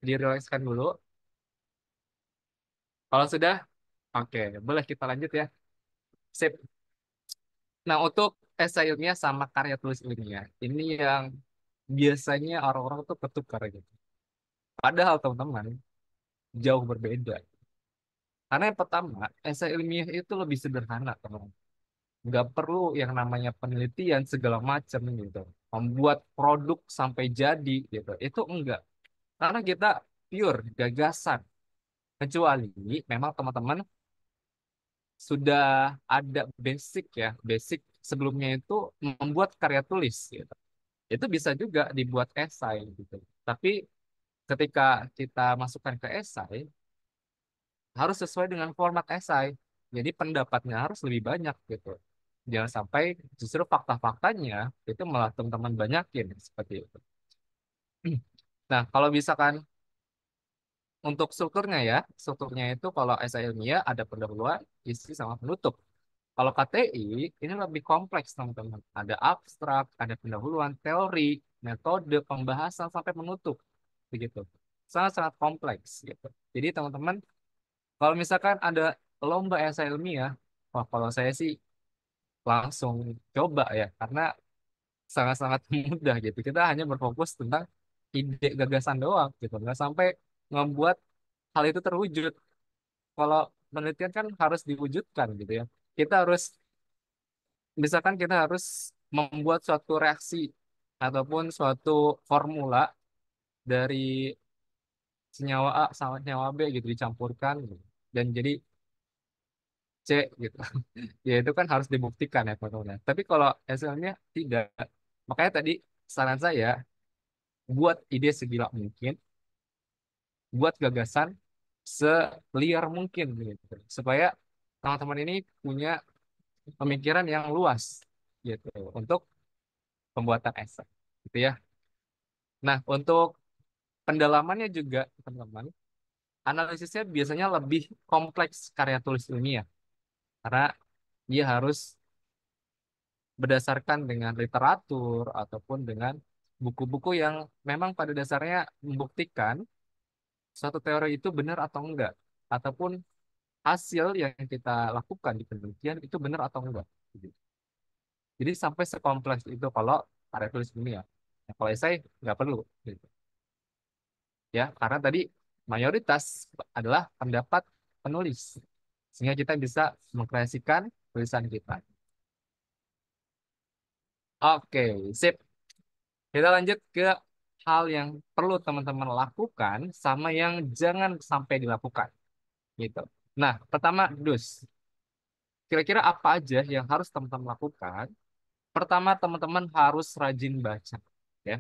direlekskan dulu. Kalau sudah, oke, okay. boleh kita lanjut ya. Sip. Nah, untuk esai eh, ilmiah sama karya tulis ilmiah. Ini yang biasanya orang-orang tuh ketukar gitu. Padahal teman-teman jauh berbeda. Karena yang pertama, esai eh, ilmiah itu lebih sederhana, teman. teman Nggak perlu yang namanya penelitian segala macam gitu. Membuat produk sampai jadi gitu. Itu enggak. Karena kita pure gagasan. Kecuali memang teman-teman sudah ada basic ya, basic sebelumnya itu membuat karya tulis gitu. Itu bisa juga dibuat esai gitu. Tapi ketika kita masukkan ke esai harus sesuai dengan format esai. Jadi pendapatnya harus lebih banyak gitu. Jangan sampai justru fakta-faktanya itu malah teman-teman banyakin seperti itu. Nah, kalau misalkan untuk strukturnya ya, strukturnya itu kalau esai ilmiah ada pendahuluan, isi sama penutup kalau KTI ini lebih kompleks teman-teman. Ada abstrak, ada pendahuluan, teori, metode, pembahasan sampai menutup, begitu. Sangat-sangat kompleks gitu. Jadi teman-teman, kalau misalkan ada lomba esai ilmiah, wah kalau saya sih langsung coba ya, karena sangat-sangat mudah gitu. Kita hanya berfokus tentang ide gagasan doang gitu. Nggak sampai membuat hal itu terwujud. Kalau penelitian kan harus diwujudkan gitu ya kita harus misalkan kita harus membuat suatu reaksi ataupun suatu formula dari senyawa A sama senyawa B gitu dicampurkan gitu. dan jadi C gitu. ya itu kan harus dibuktikan ya teman-teman. Tapi kalau hasilnya tidak, makanya tadi saran saya buat ide segila mungkin, buat gagasan seliar mungkin gitu. Supaya teman-teman ini punya pemikiran yang luas gitu untuk pembuatan esai gitu ya. Nah, untuk pendalamannya juga teman-teman, analisisnya biasanya lebih kompleks karya tulis ilmiah. Karena dia harus berdasarkan dengan literatur ataupun dengan buku-buku yang memang pada dasarnya membuktikan suatu teori itu benar atau enggak ataupun hasil yang kita lakukan di penelitian itu benar atau enggak. Gitu. Jadi sampai sekompleks itu kalau karya tulis ya, ya. kalau esai nggak perlu. Gitu. Ya, karena tadi mayoritas adalah pendapat penulis. Sehingga kita bisa mengkreasikan tulisan kita. Oke, sip. Kita lanjut ke hal yang perlu teman-teman lakukan sama yang jangan sampai dilakukan. Gitu. Nah, pertama Dus, kira-kira apa aja yang harus teman-teman lakukan? Pertama, teman-teman harus rajin baca, ya.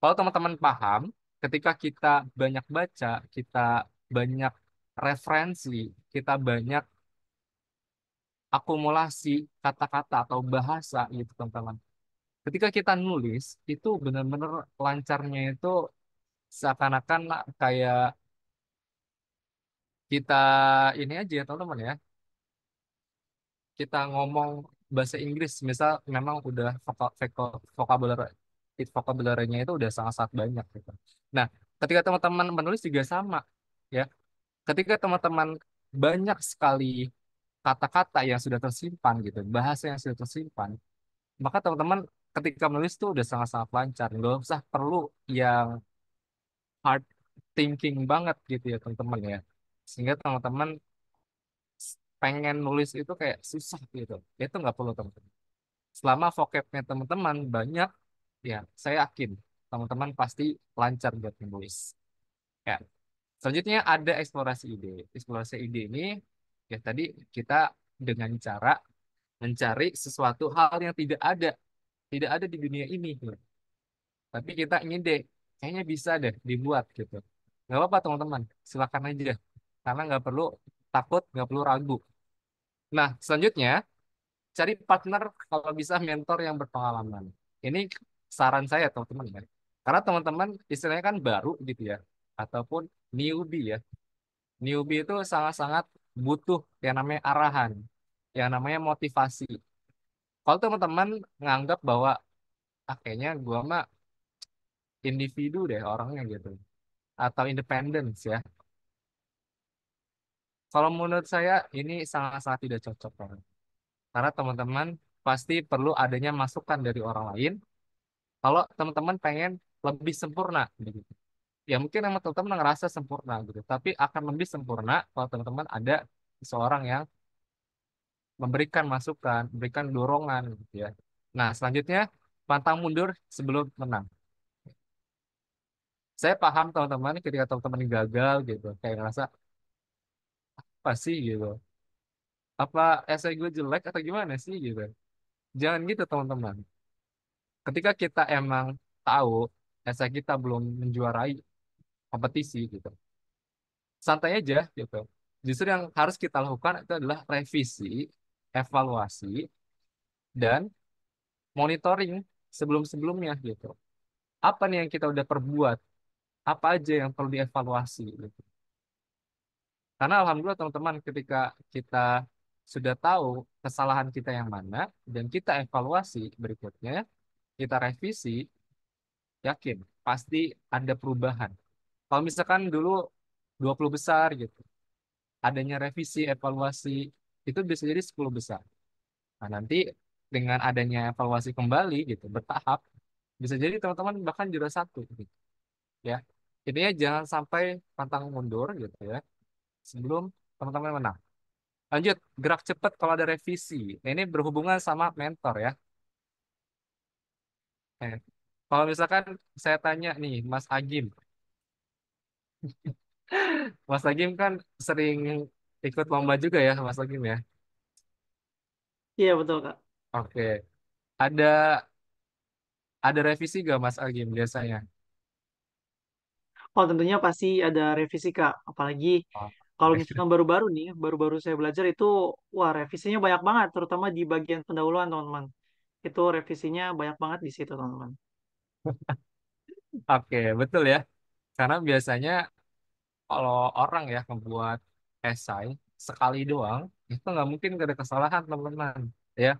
Kalau teman-teman paham, ketika kita banyak baca, kita banyak referensi, kita banyak akumulasi kata-kata atau bahasa gitu, teman-teman. Ketika kita nulis, itu benar-benar lancarnya itu seakan-akan kayak kita ini aja ya teman-teman ya. Kita ngomong bahasa Inggris misal memang udah vokabular vokabulernya itu udah sangat-sangat banyak gitu. Nah, ketika teman-teman menulis juga sama ya. Ketika teman-teman banyak sekali kata-kata yang sudah tersimpan gitu, bahasa yang sudah tersimpan, maka teman-teman ketika menulis itu udah sangat-sangat lancar. Nggak usah perlu yang hard thinking banget gitu ya teman-teman ya sehingga teman-teman pengen nulis itu kayak susah gitu ya itu nggak perlu teman-teman selama vocabnya teman-teman banyak ya saya yakin teman-teman pasti lancar buat nulis ya selanjutnya ada eksplorasi ide eksplorasi ide ini ya tadi kita dengan cara mencari sesuatu hal yang tidak ada tidak ada di dunia ini gitu. tapi kita ingin deh kayaknya bisa deh dibuat gitu nggak apa-apa teman-teman silakan aja karena nggak perlu takut, nggak perlu ragu. Nah, selanjutnya cari partner kalau bisa mentor yang berpengalaman. Ini saran saya teman-teman ya. Karena teman-teman istilahnya kan baru gitu ya, ataupun newbie ya. Newbie itu sangat-sangat butuh yang namanya arahan, yang namanya motivasi. Kalau teman-teman nganggap bahwa ah, kayaknya gua mah individu deh orangnya gitu atau independence ya kalau menurut saya ini sangat-sangat tidak cocok banget. Karena teman-teman pasti perlu adanya masukan dari orang lain. Kalau teman-teman pengen lebih sempurna begitu. Ya mungkin emang teman-teman ngerasa sempurna gitu, tapi akan lebih sempurna kalau teman-teman ada seorang yang memberikan masukan, memberikan dorongan gitu ya. Nah, selanjutnya pantang mundur sebelum menang. Saya paham teman-teman ketika teman-teman gagal gitu, kayak ngerasa apa sih gitu apa essay gue jelek atau gimana sih gitu jangan gitu teman-teman ketika kita emang tahu essay kita belum menjuarai kompetisi gitu santai aja gitu justru yang harus kita lakukan itu adalah revisi evaluasi dan monitoring sebelum-sebelumnya gitu apa nih yang kita udah perbuat apa aja yang perlu dievaluasi gitu karena alhamdulillah teman-teman ketika kita sudah tahu kesalahan kita yang mana dan kita evaluasi berikutnya, kita revisi, yakin pasti ada perubahan. Kalau misalkan dulu 20 besar gitu, adanya revisi, evaluasi, itu bisa jadi 10 besar. Nah, nanti dengan adanya evaluasi kembali gitu, bertahap, bisa jadi teman-teman bahkan juara satu gitu. Ya, intinya jangan sampai pantang mundur gitu ya sebelum teman-teman menang. Lanjut, gerak cepat kalau ada revisi. Nah, ini berhubungan sama mentor ya. Eh, kalau misalkan saya tanya nih, Mas Agim. Mas Agim kan sering ikut lomba juga ya, Mas Agim ya. Iya betul Kak. Oke. Ada ada revisi gak Mas Agim biasanya? Oh tentunya pasti ada revisi Kak, apalagi Oh. Kalau misalkan baru-baru nih, baru-baru saya belajar itu, wah revisinya banyak banget, terutama di bagian pendahuluan teman-teman. Itu revisinya banyak banget di situ teman-teman. Oke, betul ya. Karena biasanya kalau orang ya membuat esai sekali doang, itu nggak mungkin gak ada kesalahan teman-teman. Ya,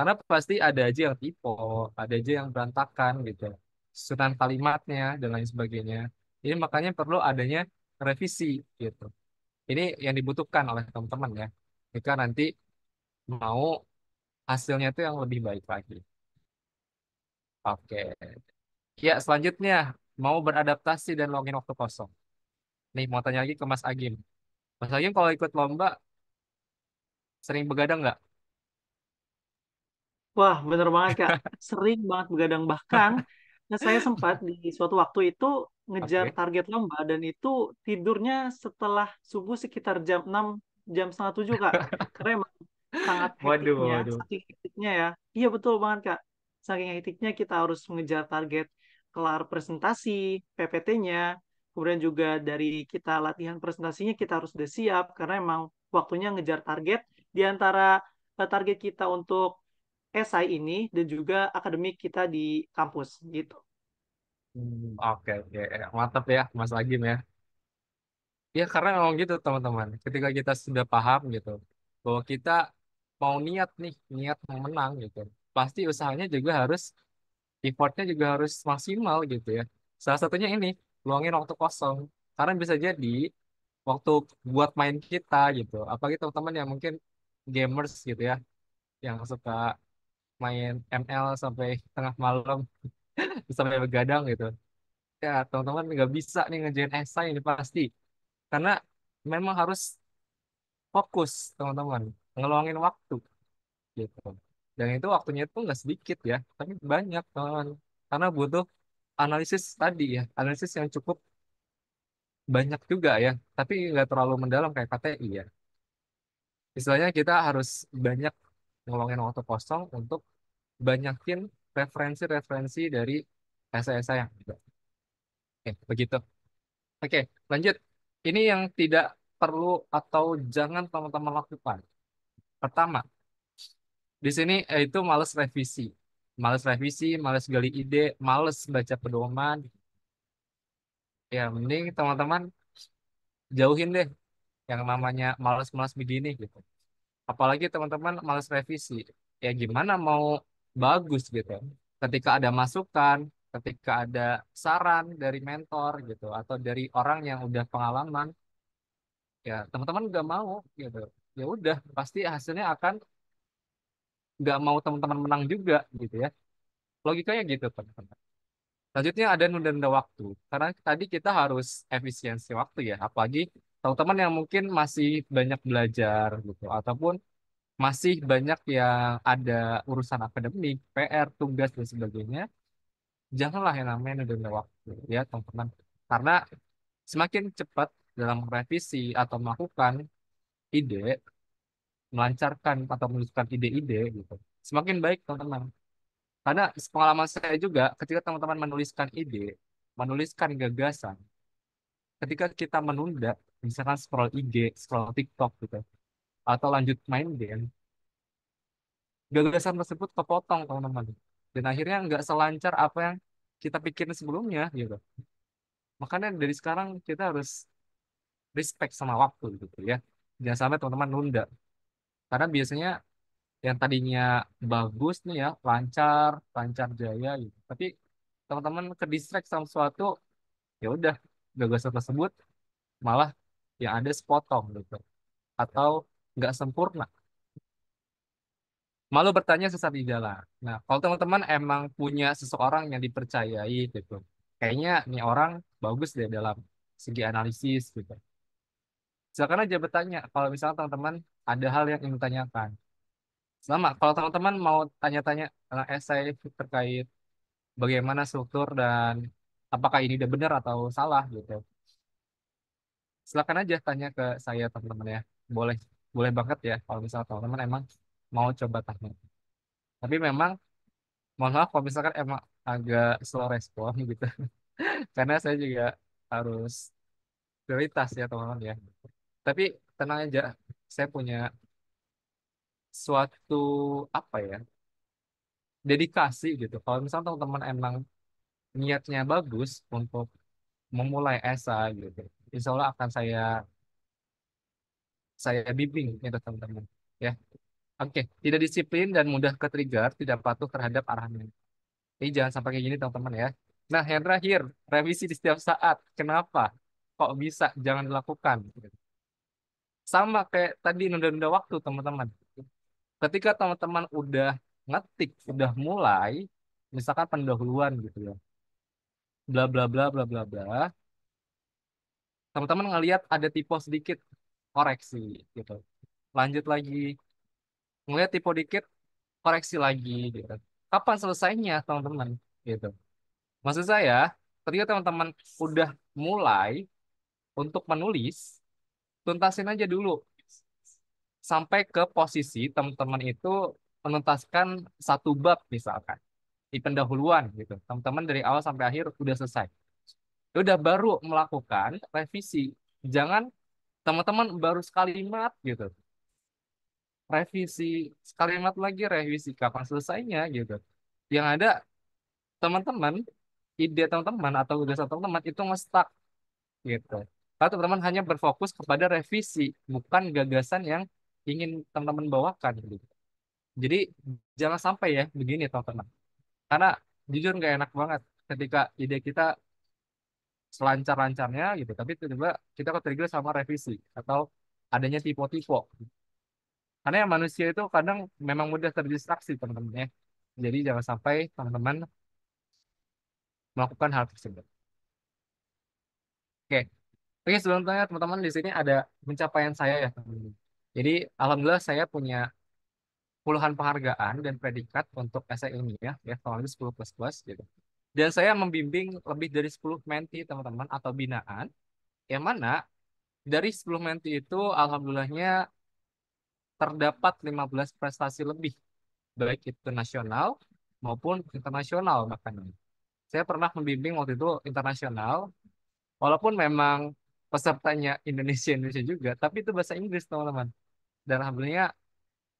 karena pasti ada aja yang tipe, ada aja yang berantakan gitu, susunan kalimatnya dan lain sebagainya. Ini makanya perlu adanya revisi gitu. Ini yang dibutuhkan oleh teman-teman ya. Jika nanti mau hasilnya itu yang lebih baik lagi. Oke. Ya, selanjutnya mau beradaptasi dan login waktu kosong. Nih, mau tanya lagi ke Mas Agim. Mas Agim kalau ikut lomba sering begadang nggak? Wah, bener banget Kak. Sering banget begadang. Bahkan saya sempat di suatu waktu itu ngejar okay. target lomba dan itu tidurnya setelah subuh sekitar jam 6 jam setengah tujuh kak keren banget sangat hektiknya waduh, waduh. saking ya iya betul banget kak saking hektiknya kita harus mengejar target kelar presentasi PPT-nya kemudian juga dari kita latihan presentasinya kita harus udah siap karena emang waktunya ngejar target di antara eh, target kita untuk SI ini dan juga akademik kita di kampus gitu Hmm. Oke, oke. Eh, Mantap ya, Mas Agim ya. Ya, karena memang gitu, teman-teman. Ketika kita sudah paham gitu, bahwa kita mau niat nih, niat mau menang gitu. Pasti usahanya juga harus, effortnya juga harus maksimal gitu ya. Salah satunya ini, luangin waktu kosong. Karena bisa jadi, waktu buat main kita gitu. Apalagi teman-teman yang mungkin gamers gitu ya, yang suka main ML sampai tengah malam bisa sampai begadang gitu. Ya, teman-teman nggak bisa nih ngerjain esai ini pasti. Karena memang harus fokus, teman-teman. Ngeluangin waktu gitu. Dan itu waktunya itu nggak sedikit ya, tapi banyak, teman-teman. Karena butuh analisis tadi ya, analisis yang cukup banyak juga ya, tapi nggak terlalu mendalam kayak KTI ya. Istilahnya kita harus banyak ngeluangin waktu kosong untuk banyakin referensi-referensi dari esai-esai yang ada. Gitu. Oke, begitu. Oke, lanjut. Ini yang tidak perlu atau jangan teman-teman lakukan. Pertama, di sini eh, itu males revisi. Males revisi, males gali ide, males baca pedoman. Ya, mending teman-teman jauhin deh yang namanya males-males begini gitu. Apalagi teman-teman males revisi. Ya gimana mau bagus gitu. Ketika ada masukan, ketika ada saran dari mentor gitu atau dari orang yang udah pengalaman, ya teman-teman nggak mau gitu. Ya udah pasti hasilnya akan nggak mau teman-teman menang juga gitu ya. Logikanya gitu teman-teman. Selanjutnya ada nunda-nunda waktu. Karena tadi kita harus efisiensi waktu ya. Apalagi teman-teman yang mungkin masih banyak belajar gitu. Ataupun masih banyak yang ada urusan akademik, PR, tugas dan sebagainya. Janganlah yang namanya nunda waktu ya teman-teman. Karena semakin cepat dalam revisi atau melakukan ide, melancarkan atau menuliskan ide-ide gitu, semakin baik teman-teman. Karena pengalaman saya juga ketika teman-teman menuliskan ide, menuliskan gagasan, ketika kita menunda misalkan scroll IG, scroll TikTok gitu atau lanjut main game gagasan tersebut kepotong teman-teman dan akhirnya nggak selancar apa yang kita pikirin sebelumnya gitu makanya dari sekarang kita harus respect sama waktu gitu ya jangan sampai teman-teman nunda karena biasanya yang tadinya bagus nih ya lancar lancar jaya gitu tapi teman-teman ke distract sama sesuatu ya udah gagasan tersebut malah yang ada sepotong gitu atau nggak sempurna. Malu bertanya sesat di jalan. Nah, kalau teman-teman emang punya seseorang yang dipercayai gitu, kayaknya nih orang bagus deh dalam segi analisis gitu. Silakan aja bertanya kalau misalnya teman-teman ada hal yang ingin tanyakan. selama kalau teman-teman mau tanya-tanya eh, esai terkait bagaimana struktur dan apakah ini udah benar atau salah gitu. Silakan aja tanya ke saya teman-teman ya. Boleh boleh banget ya kalau misalnya teman-teman emang mau coba tanya. Tapi memang mohon maaf kalau misalkan emang agak slow respon gitu. Karena saya juga harus prioritas ya teman-teman ya. Tapi tenang aja, saya punya suatu apa ya dedikasi gitu. Kalau misalnya teman-teman emang niatnya bagus untuk memulai esa gitu, insya Allah akan saya saya bimbing itu teman-teman ya oke tidak disiplin dan mudah ke trigger tidak patuh terhadap arahan ini jangan sampai kayak gini teman-teman ya nah yang terakhir revisi di setiap saat kenapa kok bisa jangan dilakukan sama kayak tadi nunda-nunda waktu teman-teman ketika teman-teman udah ngetik udah mulai misalkan pendahuluan gitu ya bla bla bla bla bla bla teman-teman ngelihat ada tipe sedikit koreksi gitu lanjut lagi ngeliat tipe dikit koreksi lagi gitu kapan selesainya teman-teman gitu maksud saya ketika teman-teman udah mulai untuk menulis tuntasin aja dulu sampai ke posisi teman-teman itu menuntaskan satu bab misalkan di pendahuluan gitu teman-teman dari awal sampai akhir udah selesai ya udah baru melakukan revisi jangan teman-teman baru sekali sekalimat gitu revisi sekali sekalimat lagi revisi kapan selesainya gitu yang ada teman-teman ide teman-teman atau gagasan teman-teman itu ngestak gitu karena teman-teman hanya berfokus kepada revisi bukan gagasan yang ingin teman-teman bawakan gitu jadi jangan sampai ya begini teman-teman karena jujur nggak enak banget ketika ide kita selancar-lancarnya gitu tapi tiba-tiba kita ke sama revisi atau adanya tipe-tipe karena yang manusia itu kadang memang mudah terdistraksi teman-teman ya jadi jangan sampai teman-teman melakukan hal tersebut oke oke sebelum tanya teman-teman di sini ada pencapaian saya ya teman-teman jadi alhamdulillah saya punya puluhan penghargaan dan predikat untuk esai ilmiah ya, ya kurang lebih 10 plus plus gitu dan saya membimbing lebih dari 10 menti teman-teman atau binaan. Yang mana dari 10 menti itu alhamdulillahnya terdapat 15 prestasi lebih. Baik itu nasional maupun internasional makanya. Saya pernah membimbing waktu itu internasional. Walaupun memang pesertanya Indonesia-Indonesia juga, tapi itu bahasa Inggris teman-teman. Dan alhamdulillahnya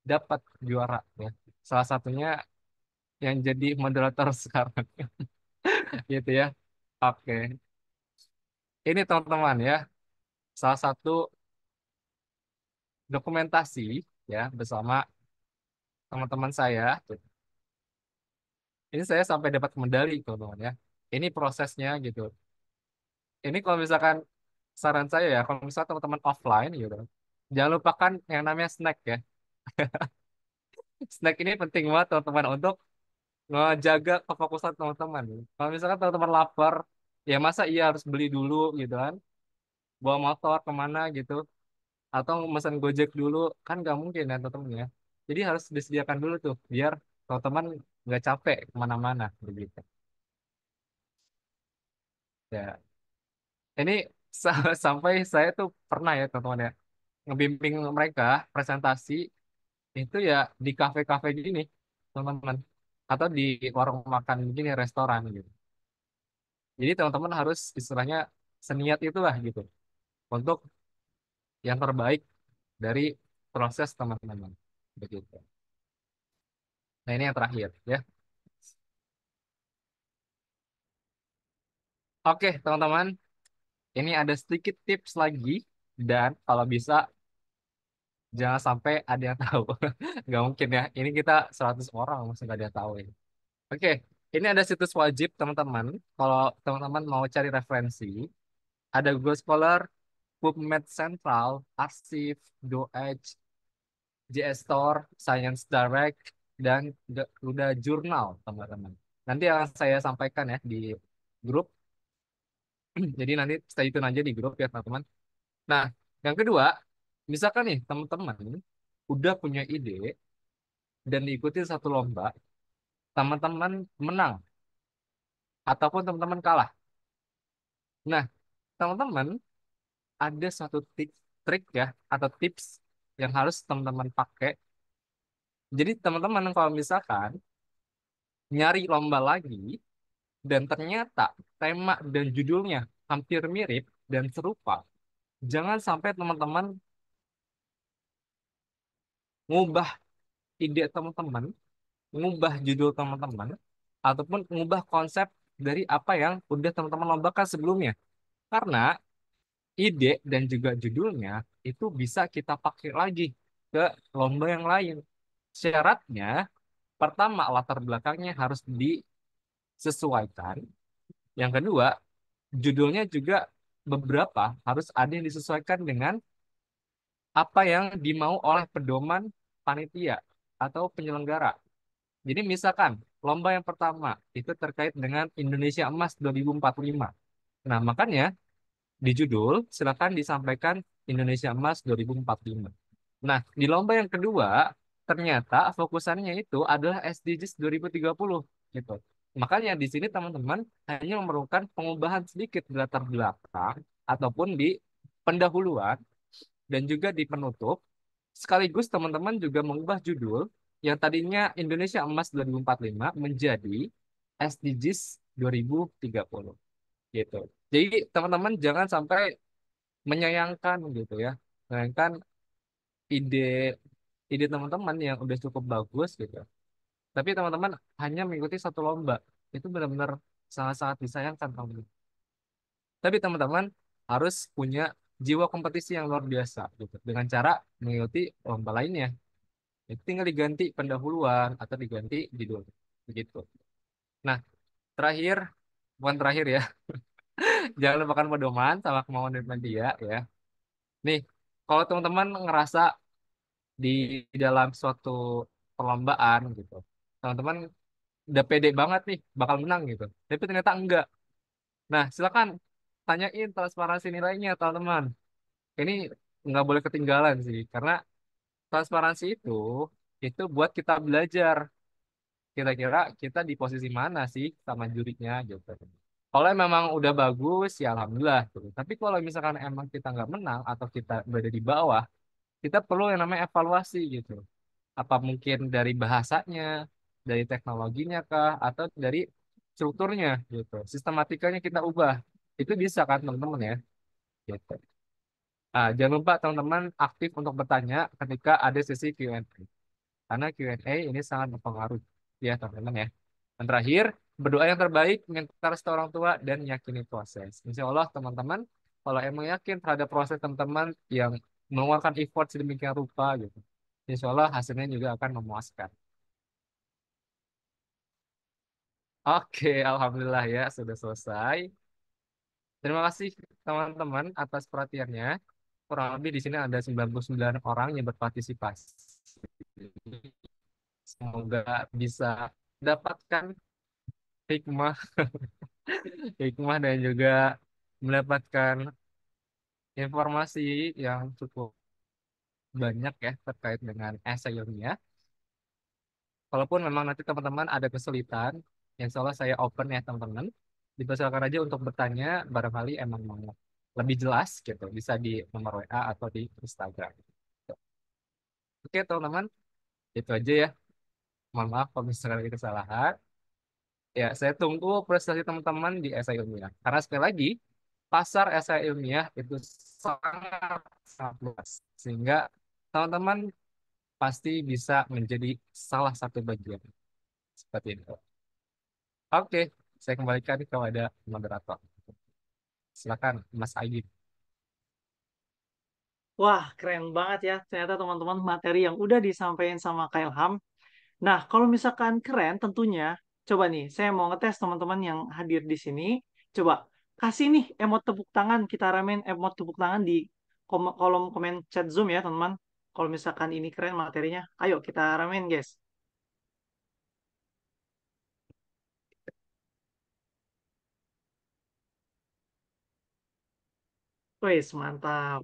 dapat juara ya. Salah satunya yang jadi moderator sekarang. gitu ya. Oke. Ini teman-teman ya, salah satu dokumentasi ya bersama teman-teman saya. Ini saya sampai dapat medali teman-teman ya. Ini prosesnya gitu. Ini kalau misalkan saran saya ya, kalau misalkan teman-teman offline gitu, jangan lupakan yang namanya snack ya. snack ini penting banget teman-teman untuk ngejaga kefokusan teman-teman kalau misalkan teman-teman lapar ya masa iya harus beli dulu gitu kan bawa motor kemana gitu atau memesan gojek dulu kan nggak mungkin ya kan teman-teman ya jadi harus disediakan dulu tuh biar teman-teman nggak capek kemana-mana begitu ya ini sampai saya tuh pernah ya teman-teman ya ngebimbing mereka presentasi itu ya di kafe-kafe gini teman-teman atau di warung makan gini restoran gitu. Jadi teman-teman harus istilahnya seniat itulah gitu untuk yang terbaik dari proses teman-teman begitu. Nah ini yang terakhir ya. Oke teman-teman, ini ada sedikit tips lagi dan kalau bisa jangan sampai ada yang tahu. Nggak mungkin ya. Ini kita 100 orang maksudnya nggak ada yang tahu ini. Oke, ini ada situs wajib teman-teman. Kalau teman-teman mau cari referensi, ada Google Scholar, PubMed Central, Arsip, Doedge, Store, Science Direct, dan udah jurnal teman-teman. Nanti akan saya sampaikan ya di grup. Jadi nanti stay tune aja di grup ya teman-teman. Nah, yang kedua, Misalkan nih teman-teman udah punya ide dan diikuti satu lomba, teman-teman menang ataupun teman-teman kalah. Nah, teman-teman ada satu trik ya atau tips yang harus teman-teman pakai. Jadi teman-teman kalau misalkan nyari lomba lagi dan ternyata tema dan judulnya hampir mirip dan serupa, jangan sampai teman-teman ngubah ide teman-teman, ngubah judul teman-teman, ataupun ngubah konsep dari apa yang udah teman-teman lombakan sebelumnya. Karena ide dan juga judulnya itu bisa kita pakai lagi ke lomba yang lain. Syaratnya, pertama latar belakangnya harus disesuaikan. Yang kedua, judulnya juga beberapa harus ada yang disesuaikan dengan apa yang dimau oleh pedoman panitia atau penyelenggara. Jadi misalkan lomba yang pertama itu terkait dengan Indonesia Emas 2045. Nah, makanya di judul silakan disampaikan Indonesia Emas 2045. Nah, di lomba yang kedua ternyata fokusannya itu adalah SDGs 2030 gitu. Makanya di sini teman-teman hanya memerlukan pengubahan sedikit di latar belakang ataupun di pendahuluan dan juga di penutup, sekaligus teman-teman juga mengubah judul yang tadinya Indonesia Emas 2045 menjadi SDGs 2030. Gitu. Jadi teman-teman jangan sampai menyayangkan gitu ya. Menyayangkan ide ide teman-teman yang udah cukup bagus gitu. Tapi teman-teman hanya mengikuti satu lomba. Itu benar-benar sangat-sangat disayangkan teman-teman. Tapi teman-teman harus punya jiwa kompetisi yang luar biasa gitu dengan cara mengikuti lomba lainnya. Itu tinggal diganti pendahuluan atau diganti judul begitu. Nah, terakhir bukan terakhir ya. Jangan lupakan pedoman sama kemauan dari media ya. Nih, kalau teman-teman ngerasa di dalam suatu perlombaan gitu, teman-teman udah pede banget nih bakal menang gitu, tapi ternyata enggak. Nah, silakan tanyain transparansi nilainya teman-teman ini nggak boleh ketinggalan sih karena transparansi itu itu buat kita belajar kira-kira kita di posisi mana sih sama jurinya gitu kalau memang udah bagus ya alhamdulillah gitu. tapi kalau misalkan emang kita nggak menang atau kita berada di bawah kita perlu yang namanya evaluasi gitu apa mungkin dari bahasanya dari teknologinya kah atau dari strukturnya gitu sistematikanya kita ubah itu bisa kan teman-teman ya. Gitu. Ah, jangan lupa teman-teman aktif untuk bertanya ketika ada sesi Q&A. Karena Q&A ini sangat berpengaruh ya teman-teman ya. Dan terakhir, berdoa yang terbaik, minta restu orang tua, dan yakini proses. Insya Allah teman-teman, kalau emang yakin terhadap proses teman-teman yang mengeluarkan effort sedemikian rupa gitu. Insya Allah hasilnya juga akan memuaskan. Oke, Alhamdulillah ya, sudah selesai. Terima kasih teman-teman atas perhatiannya. Kurang lebih di sini ada 99 orang yang berpartisipasi. Semoga bisa dapatkan hikmah hikmah dan juga mendapatkan informasi yang cukup banyak ya terkait dengan esai ilmiah. Walaupun memang nanti teman-teman ada kesulitan, insya Allah saya open ya teman-teman dipersilakan aja untuk bertanya barangkali emang mau lebih jelas gitu bisa di nomor WA atau di Instagram. Oke teman-teman itu aja ya. Mohon maaf kalau misalkan ada kesalahan. Ya saya tunggu prestasi teman-teman di SI ilmiah. Karena sekali lagi pasar SI ilmiah itu sangat sangat luas sehingga teman-teman pasti bisa menjadi salah satu bagian seperti itu. Oke saya kembalikan kepada moderator. Silakan Mas Aji. Wah, keren banget ya. Ternyata teman-teman materi yang udah disampaikan sama Kyle Ham. Nah, kalau misalkan keren tentunya, coba nih, saya mau ngetes teman-teman yang hadir di sini. Coba kasih nih emot tepuk tangan, kita ramein, emot tepuk tangan di kolom komen chat Zoom ya, teman-teman. Kalau misalkan ini keren materinya, ayo kita ramein guys. Wes, mantap.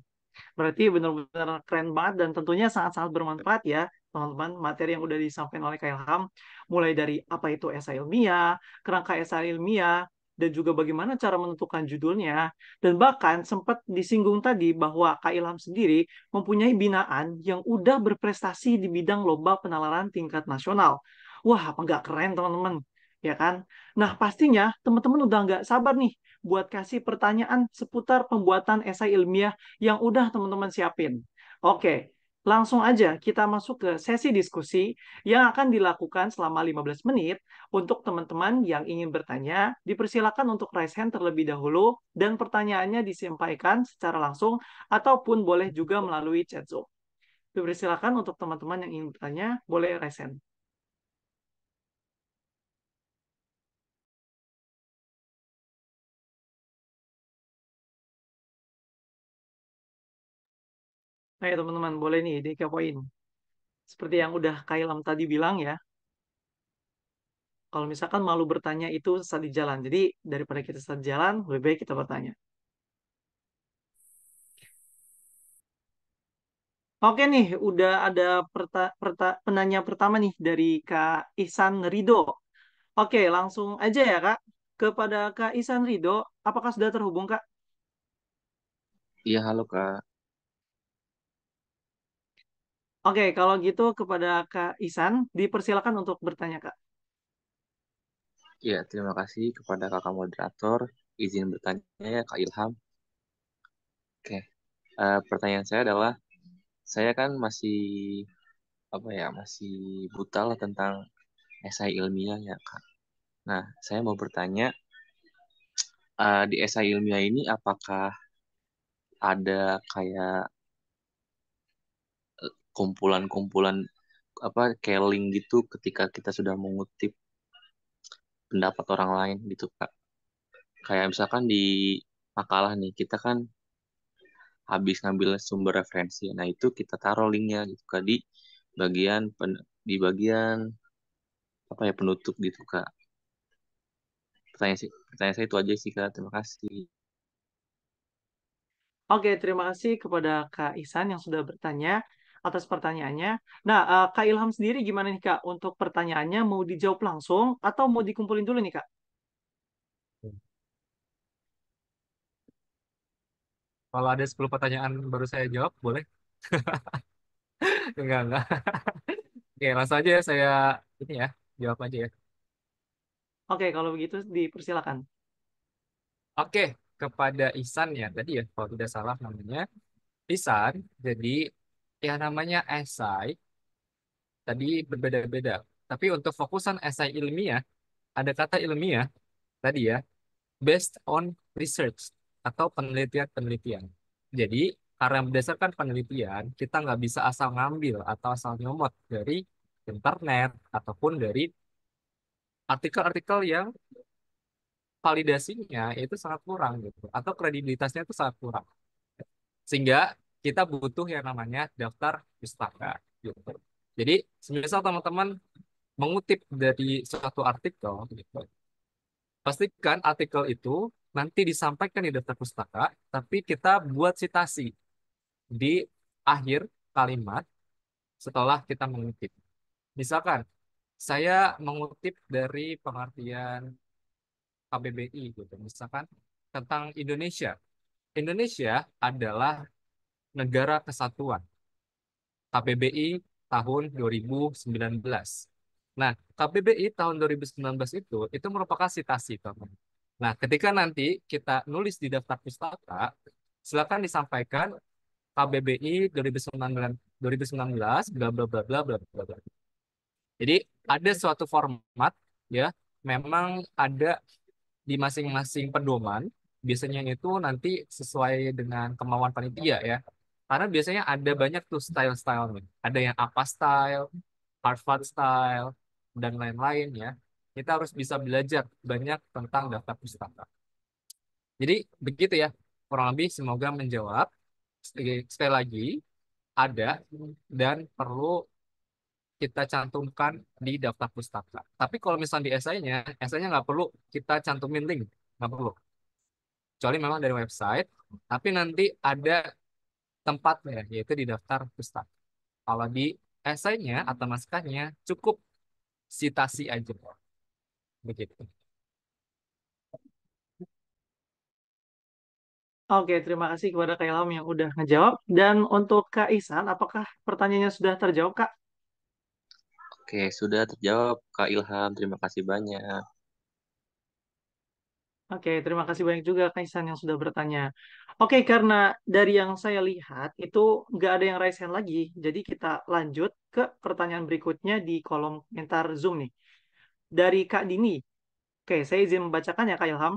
Berarti benar-benar keren banget dan tentunya sangat-sangat bermanfaat ya teman-teman materi yang udah disampaikan oleh Kak Ilham mulai dari apa itu esai ilmiah, kerangka esai ilmiah, dan juga bagaimana cara menentukan judulnya. Dan bahkan sempat disinggung tadi bahwa Kak Ilham sendiri mempunyai binaan yang udah berprestasi di bidang lomba penalaran tingkat nasional. Wah, apa nggak keren teman-teman? Ya kan? Nah, pastinya teman-teman udah nggak sabar nih buat kasih pertanyaan seputar pembuatan esai ilmiah yang udah teman-teman siapin. Oke, langsung aja kita masuk ke sesi diskusi yang akan dilakukan selama 15 menit. Untuk teman-teman yang ingin bertanya, dipersilakan untuk raise hand terlebih dahulu dan pertanyaannya disampaikan secara langsung ataupun boleh juga melalui chat Zoom. Dipersilakan untuk teman-teman yang ingin bertanya, boleh raise hand. Ayo nah, ya, teman-teman, boleh nih dikepoin. Seperti yang udah Kailam tadi bilang ya, kalau misalkan malu bertanya itu saat di jalan. Jadi daripada kita saat jalan, lebih baik kita bertanya. Oke nih, udah ada perta perta penanya pertama nih dari Kak Ihsan Rido. Oke, langsung aja ya Kak. Kepada Kak Ihsan Rido, apakah sudah terhubung Kak? Iya, halo Kak. Oke, kalau gitu kepada Kak Isan, dipersilakan untuk bertanya, Kak. Iya terima kasih kepada Kak moderator. Izin bertanya ya, Kak Ilham. Oke, uh, pertanyaan saya adalah, saya kan masih apa ya, masih buta lah tentang esai ilmiah ya, Kak. Nah, saya mau bertanya, uh, di esai ilmiah ini apakah ada kayak kumpulan-kumpulan apa keling gitu ketika kita sudah mengutip pendapat orang lain gitu kak kayak misalkan di makalah nih kita kan habis ngambil sumber referensi nah itu kita taruh linknya gitu kak di bagian pen, di bagian apa ya penutup gitu kak pertanyaan sih pertanyaan saya itu aja sih kak terima kasih Oke, terima kasih kepada Kak Isan yang sudah bertanya atas pertanyaannya. Nah, uh, Kak Ilham sendiri gimana nih Kak untuk pertanyaannya mau dijawab langsung atau mau dikumpulin dulu nih Kak? Kalau ada 10 pertanyaan baru saya jawab, boleh? enggak, enggak. Oke, langsung aja ya saya ini ya, jawab aja ya. Oke, kalau begitu dipersilakan. Oke, kepada Isan ya, tadi ya kalau tidak salah namanya. Isan, jadi yang namanya esai tadi berbeda-beda. Tapi untuk fokusan esai ilmiah, ada kata ilmiah tadi ya, based on research atau penelitian-penelitian. Jadi karena berdasarkan penelitian, kita nggak bisa asal ngambil atau asal nyomot dari internet ataupun dari artikel-artikel yang validasinya itu sangat kurang gitu atau kredibilitasnya itu sangat kurang sehingga kita butuh yang namanya daftar pustaka gitu. Jadi semisal teman-teman mengutip dari suatu artikel, gitu, pastikan artikel itu nanti disampaikan di daftar pustaka, tapi kita buat citasi di akhir kalimat setelah kita mengutip. Misalkan, saya mengutip dari pengertian KBBI, gitu, misalkan tentang Indonesia. Indonesia adalah Negara Kesatuan KPBI tahun 2019. Nah, KPBI tahun 2019 itu itu merupakan sitasi, teman. Nah, ketika nanti kita nulis di daftar pustaka, silakan disampaikan KBBI 2019 2019 bla bla bla bla bla bla. bla. Jadi ada suatu format ya, memang ada di masing-masing pedoman biasanya itu nanti sesuai dengan kemauan panitia ya. Karena biasanya ada banyak tuh style-style. nih, Ada yang apa style, Harvard style, dan lain-lain ya. Kita harus bisa belajar banyak tentang daftar pustaka. Jadi begitu ya, kurang lebih semoga menjawab. Sekali lagi, ada dan perlu kita cantumkan di daftar pustaka. Tapi kalau misalnya di esainya, esainya nggak perlu kita cantumin link, nggak perlu. Kecuali memang dari website, tapi nanti ada tempat tempatnya, yaitu di daftar pustaka. Kalau di esainya atau naskahnya cukup sitasi aja. Begitu. Oke, terima kasih kepada Kak Ilham yang udah ngejawab. Dan untuk Kak Isan, apakah pertanyaannya sudah terjawab, Kak? Oke, sudah terjawab, Kak Ilham. Terima kasih banyak. Oke, terima kasih banyak juga Kaisan yang sudah bertanya. Oke, karena dari yang saya lihat itu nggak ada yang raise hand lagi. Jadi kita lanjut ke pertanyaan berikutnya di kolom komentar Zoom nih. Dari Kak Dini. Oke, saya izin membacakan ya Kak Ilham.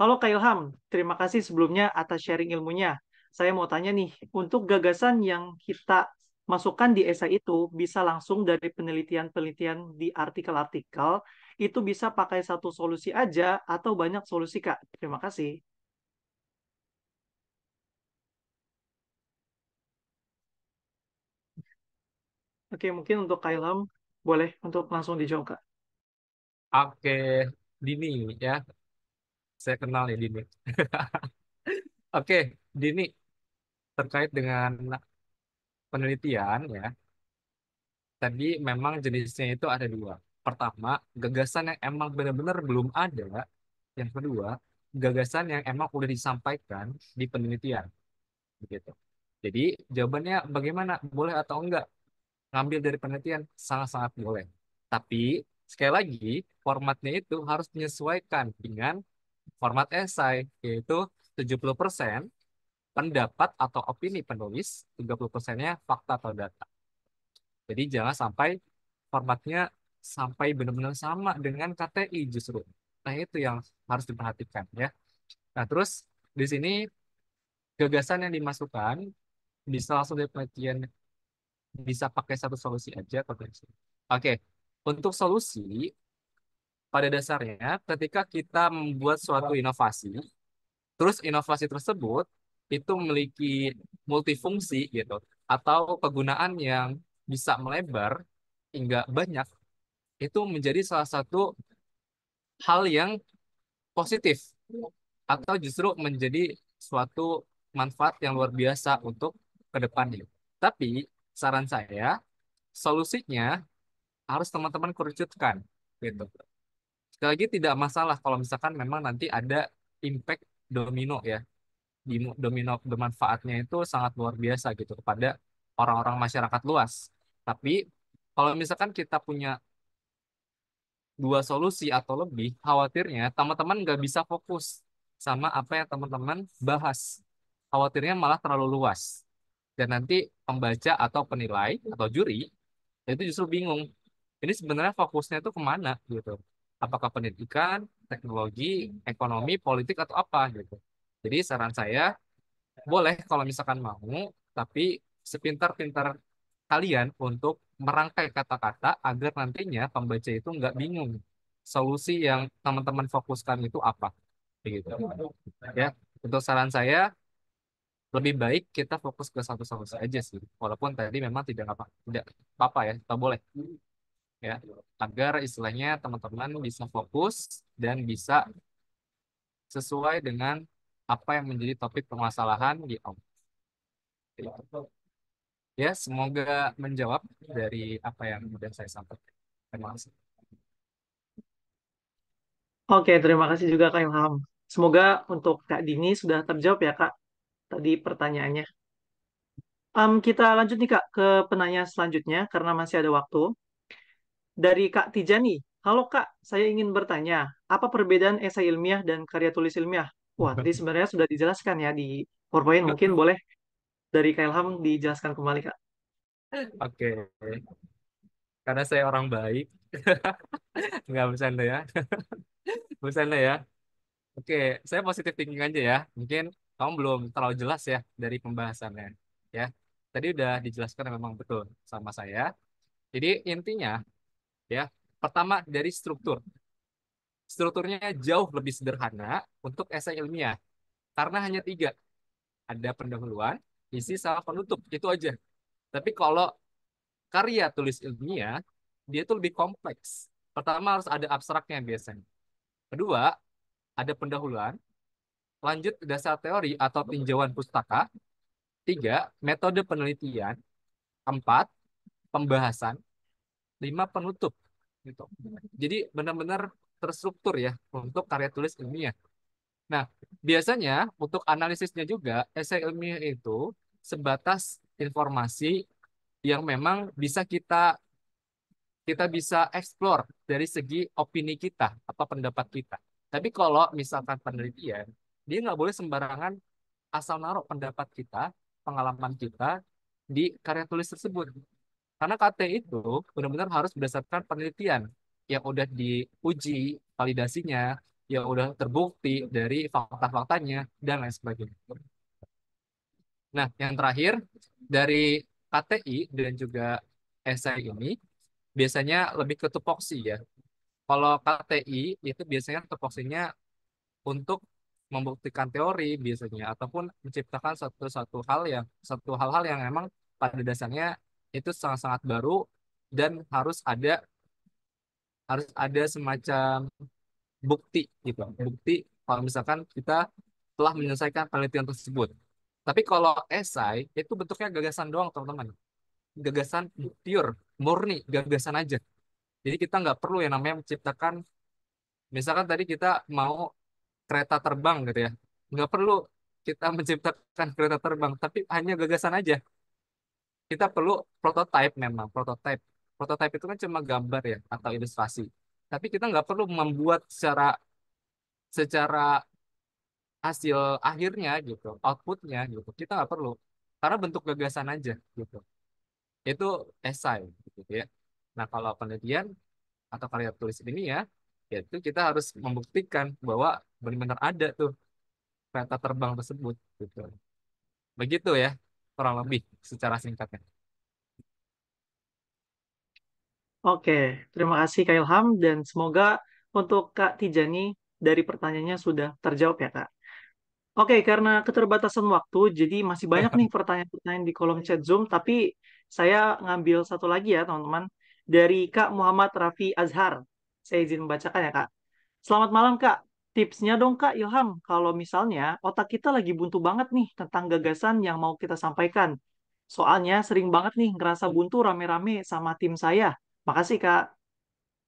Halo Kak Ilham, terima kasih sebelumnya atas sharing ilmunya. Saya mau tanya nih, untuk gagasan yang kita masukan di esai itu bisa langsung dari penelitian-penelitian di artikel-artikel, itu bisa pakai satu solusi aja atau banyak solusi, Kak. Terima kasih. Oke, mungkin untuk Kailam, boleh untuk langsung dijawab, Kak. Oke, Dini ya. Saya kenal ya Dini. Oke, Dini, terkait dengan penelitian ya, tadi memang jenisnya itu ada dua. Pertama, gagasan yang emang benar-benar belum ada. Yang kedua, gagasan yang emang udah disampaikan di penelitian. Begitu. Jadi jawabannya bagaimana? Boleh atau enggak? Ngambil dari penelitian sangat-sangat boleh. Tapi sekali lagi formatnya itu harus menyesuaikan dengan format esai yaitu 70% pendapat atau opini penulis, 30 persennya fakta atau data. Jadi jangan sampai formatnya sampai benar-benar sama dengan KTI justru. Nah, itu yang harus diperhatikan ya. Nah, terus di sini gagasan yang dimasukkan bisa langsung dari penelitian bisa pakai satu solusi aja potensi. Oke, untuk solusi pada dasarnya ketika kita membuat suatu inovasi, terus inovasi tersebut itu memiliki multifungsi gitu atau kegunaan yang bisa melebar hingga banyak itu menjadi salah satu hal yang positif atau justru menjadi suatu manfaat yang luar biasa untuk ke depannya. Tapi saran saya solusinya harus teman-teman kerucutkan gitu. Sekali lagi tidak masalah kalau misalkan memang nanti ada impact domino ya di domino bermanfaatnya itu sangat luar biasa gitu kepada orang-orang masyarakat luas. Tapi kalau misalkan kita punya dua solusi atau lebih, khawatirnya teman-teman nggak bisa fokus sama apa yang teman-teman bahas. Khawatirnya malah terlalu luas. Dan nanti pembaca atau penilai atau juri itu justru bingung. Ini sebenarnya fokusnya itu kemana gitu. Apakah pendidikan, teknologi, ekonomi, politik, atau apa gitu. Jadi saran saya, boleh kalau misalkan mau, tapi sepintar-pintar kalian untuk merangkai kata-kata agar nantinya pembaca itu nggak bingung solusi yang teman-teman fokuskan itu apa. Begitu. Ya, untuk saran saya, lebih baik kita fokus ke satu solusi aja sih. Walaupun tadi memang tidak apa tidak apa-apa ya, kita boleh ya agar istilahnya teman-teman bisa fokus dan bisa sesuai dengan apa yang menjadi topik permasalahan di Om. Ya, semoga menjawab dari apa yang sudah saya sampaikan. Terima kasih. Oke, terima kasih juga Kak Ilham. Semoga untuk Kak Dini sudah terjawab ya Kak tadi pertanyaannya. Um, kita lanjut nih Kak ke penanya selanjutnya karena masih ada waktu. Dari Kak Tijani, halo Kak, saya ingin bertanya, apa perbedaan esai ilmiah dan karya tulis ilmiah? Wah, tadi sebenarnya sudah dijelaskan ya di PowerPoint. Iya. Mungkin boleh dari Kailham dijelaskan kembali, Kak. Oke. Okay. Karena saya orang baik. Enggak bercanda ya. bercanda ya. Oke, okay. saya positif thinking aja ya. Mungkin kamu belum terlalu jelas ya dari pembahasannya. Ya, tadi udah dijelaskan memang betul sama saya. Jadi intinya ya, pertama dari struktur strukturnya jauh lebih sederhana untuk esai ilmiah. Karena hanya tiga. Ada pendahuluan, isi sama penutup, itu aja. Tapi kalau karya tulis ilmiah, dia itu lebih kompleks. Pertama harus ada abstraknya biasanya. Kedua, ada pendahuluan. Lanjut dasar teori atau tinjauan pustaka. Tiga, metode penelitian. Empat, pembahasan. Lima, penutup. Gitu. Jadi benar-benar terstruktur ya untuk karya tulis ilmiah. Nah, biasanya untuk analisisnya juga, esai ilmiah itu sebatas informasi yang memang bisa kita kita bisa eksplor dari segi opini kita atau pendapat kita. Tapi kalau misalkan penelitian, dia nggak boleh sembarangan asal naruh pendapat kita, pengalaman kita di karya tulis tersebut. Karena KT itu benar-benar harus berdasarkan penelitian, yang udah diuji validasinya, yang udah terbukti dari fakta-faktanya, dan lain sebagainya. Nah, yang terakhir, dari KTI dan juga SI ini, biasanya lebih ke tupoksi ya. Kalau KTI, itu biasanya tupoksinya untuk membuktikan teori biasanya, ataupun menciptakan satu-satu hal yang, satu hal-hal yang memang pada dasarnya itu sangat-sangat baru dan harus ada harus ada semacam bukti gitu bukti kalau misalkan kita telah menyelesaikan penelitian tersebut tapi kalau esai itu bentuknya gagasan doang teman-teman gagasan pure murni gagasan aja jadi kita nggak perlu yang namanya menciptakan misalkan tadi kita mau kereta terbang gitu ya nggak perlu kita menciptakan kereta terbang tapi hanya gagasan aja kita perlu prototipe memang prototipe prototipe itu kan cuma gambar ya atau ilustrasi. Tapi kita nggak perlu membuat secara secara hasil akhirnya gitu, outputnya gitu. Kita nggak perlu karena bentuk gagasan aja gitu. Itu esai gitu ya. Nah kalau penelitian atau karya tulis ini ya, yaitu kita harus membuktikan bahwa benar-benar ada tuh kereta terbang tersebut gitu. Begitu ya kurang lebih secara singkatnya. Oke, terima kasih Kak Ilham dan semoga untuk Kak Tijani dari pertanyaannya sudah terjawab ya Kak. Oke, karena keterbatasan waktu, jadi masih banyak nih pertanyaan-pertanyaan di kolom chat Zoom, tapi saya ngambil satu lagi ya teman-teman, dari Kak Muhammad Rafi Azhar. Saya izin membacakan ya Kak. Selamat malam Kak, tipsnya dong Kak Ilham, kalau misalnya otak kita lagi buntu banget nih tentang gagasan yang mau kita sampaikan. Soalnya sering banget nih ngerasa buntu rame-rame sama tim saya Makasih, Kak.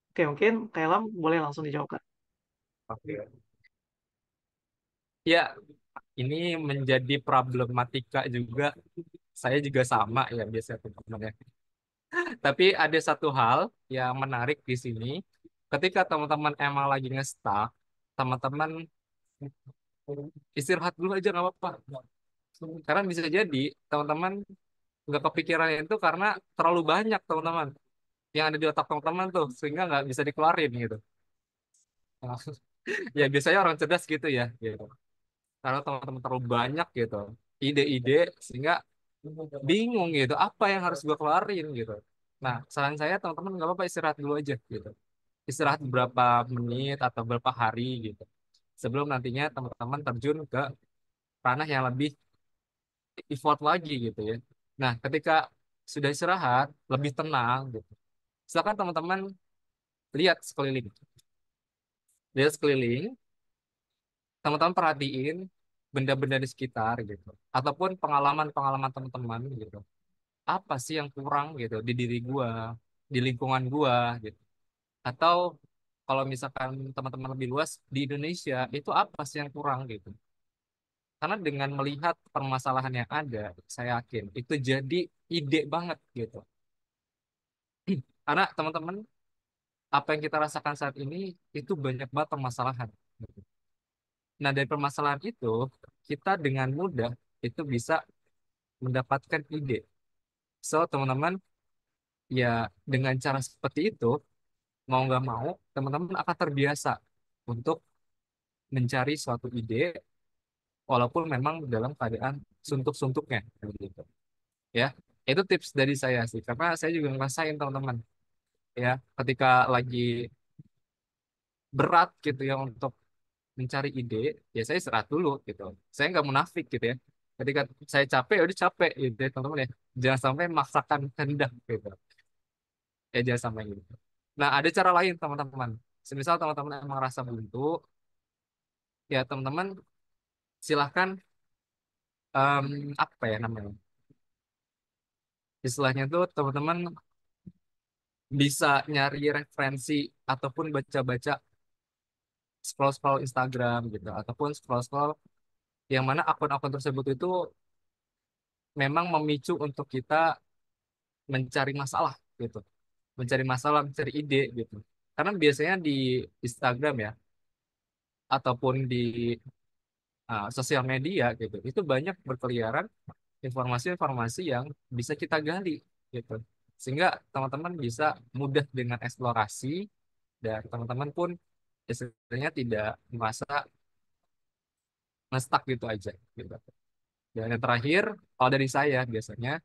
Oke, mungkin Kailam boleh langsung dijawab, Kak. Oke. Ya, ini menjadi problematika juga. Saya juga sama ya biasanya teman-teman ya. Tapi ada satu hal yang menarik di sini. Ketika teman-teman emang lagi nge-stuck, teman-teman istirahat dulu aja nggak apa-apa. Karena bisa jadi teman-teman nggak kepikiran itu karena terlalu banyak teman-teman yang ada di otak teman-teman tuh sehingga nggak bisa dikeluarin gitu nah, ya biasanya orang cerdas gitu ya gitu karena teman-teman terlalu banyak gitu ide-ide sehingga bingung gitu apa yang harus gue keluarin gitu nah saran saya teman-teman nggak apa-apa istirahat dulu aja gitu istirahat berapa menit atau berapa hari gitu sebelum nantinya teman-teman terjun ke ranah yang lebih effort lagi gitu ya nah ketika sudah istirahat lebih tenang gitu Silakan teman-teman lihat sekeliling. Lihat sekeliling, teman-teman perhatiin benda-benda di sekitar gitu, ataupun pengalaman-pengalaman teman-teman gitu. Apa sih yang kurang gitu di diri gua, di lingkungan gua gitu. Atau kalau misalkan teman-teman lebih luas di Indonesia itu apa sih yang kurang gitu. Karena dengan melihat permasalahan yang ada, saya yakin itu jadi ide banget gitu Karena teman-teman apa yang kita rasakan saat ini itu banyak banget permasalahan. Nah, dari permasalahan itu, kita dengan mudah itu bisa mendapatkan ide. So, teman-teman, ya dengan cara seperti itu, mau nggak mau, teman-teman akan terbiasa untuk mencari suatu ide, walaupun memang dalam keadaan suntuk-suntuknya. Ya, itu tips dari saya sih karena saya juga ngerasain teman-teman ya ketika lagi berat gitu ya untuk mencari ide ya saya serat dulu gitu saya nggak munafik gitu ya ketika saya capek ya udah capek gitu ya teman-teman ya jangan sampai maksakan kehendak gitu ya jangan sampai gitu nah ada cara lain teman-teman semisal teman-teman emang rasa buntu ya teman-teman silahkan um, apa ya namanya istilahnya tuh teman-teman bisa nyari referensi ataupun baca-baca scroll-scroll Instagram gitu ataupun scroll-scroll yang mana akun-akun tersebut itu memang memicu untuk kita mencari masalah gitu mencari masalah mencari ide gitu karena biasanya di Instagram ya ataupun di uh, sosial media gitu itu banyak berkeliaran informasi-informasi yang bisa kita gali gitu sehingga teman-teman bisa mudah dengan eksplorasi dan teman-teman pun istilahnya tidak merasa ngestak gitu aja gitu dan yang terakhir kalau dari saya biasanya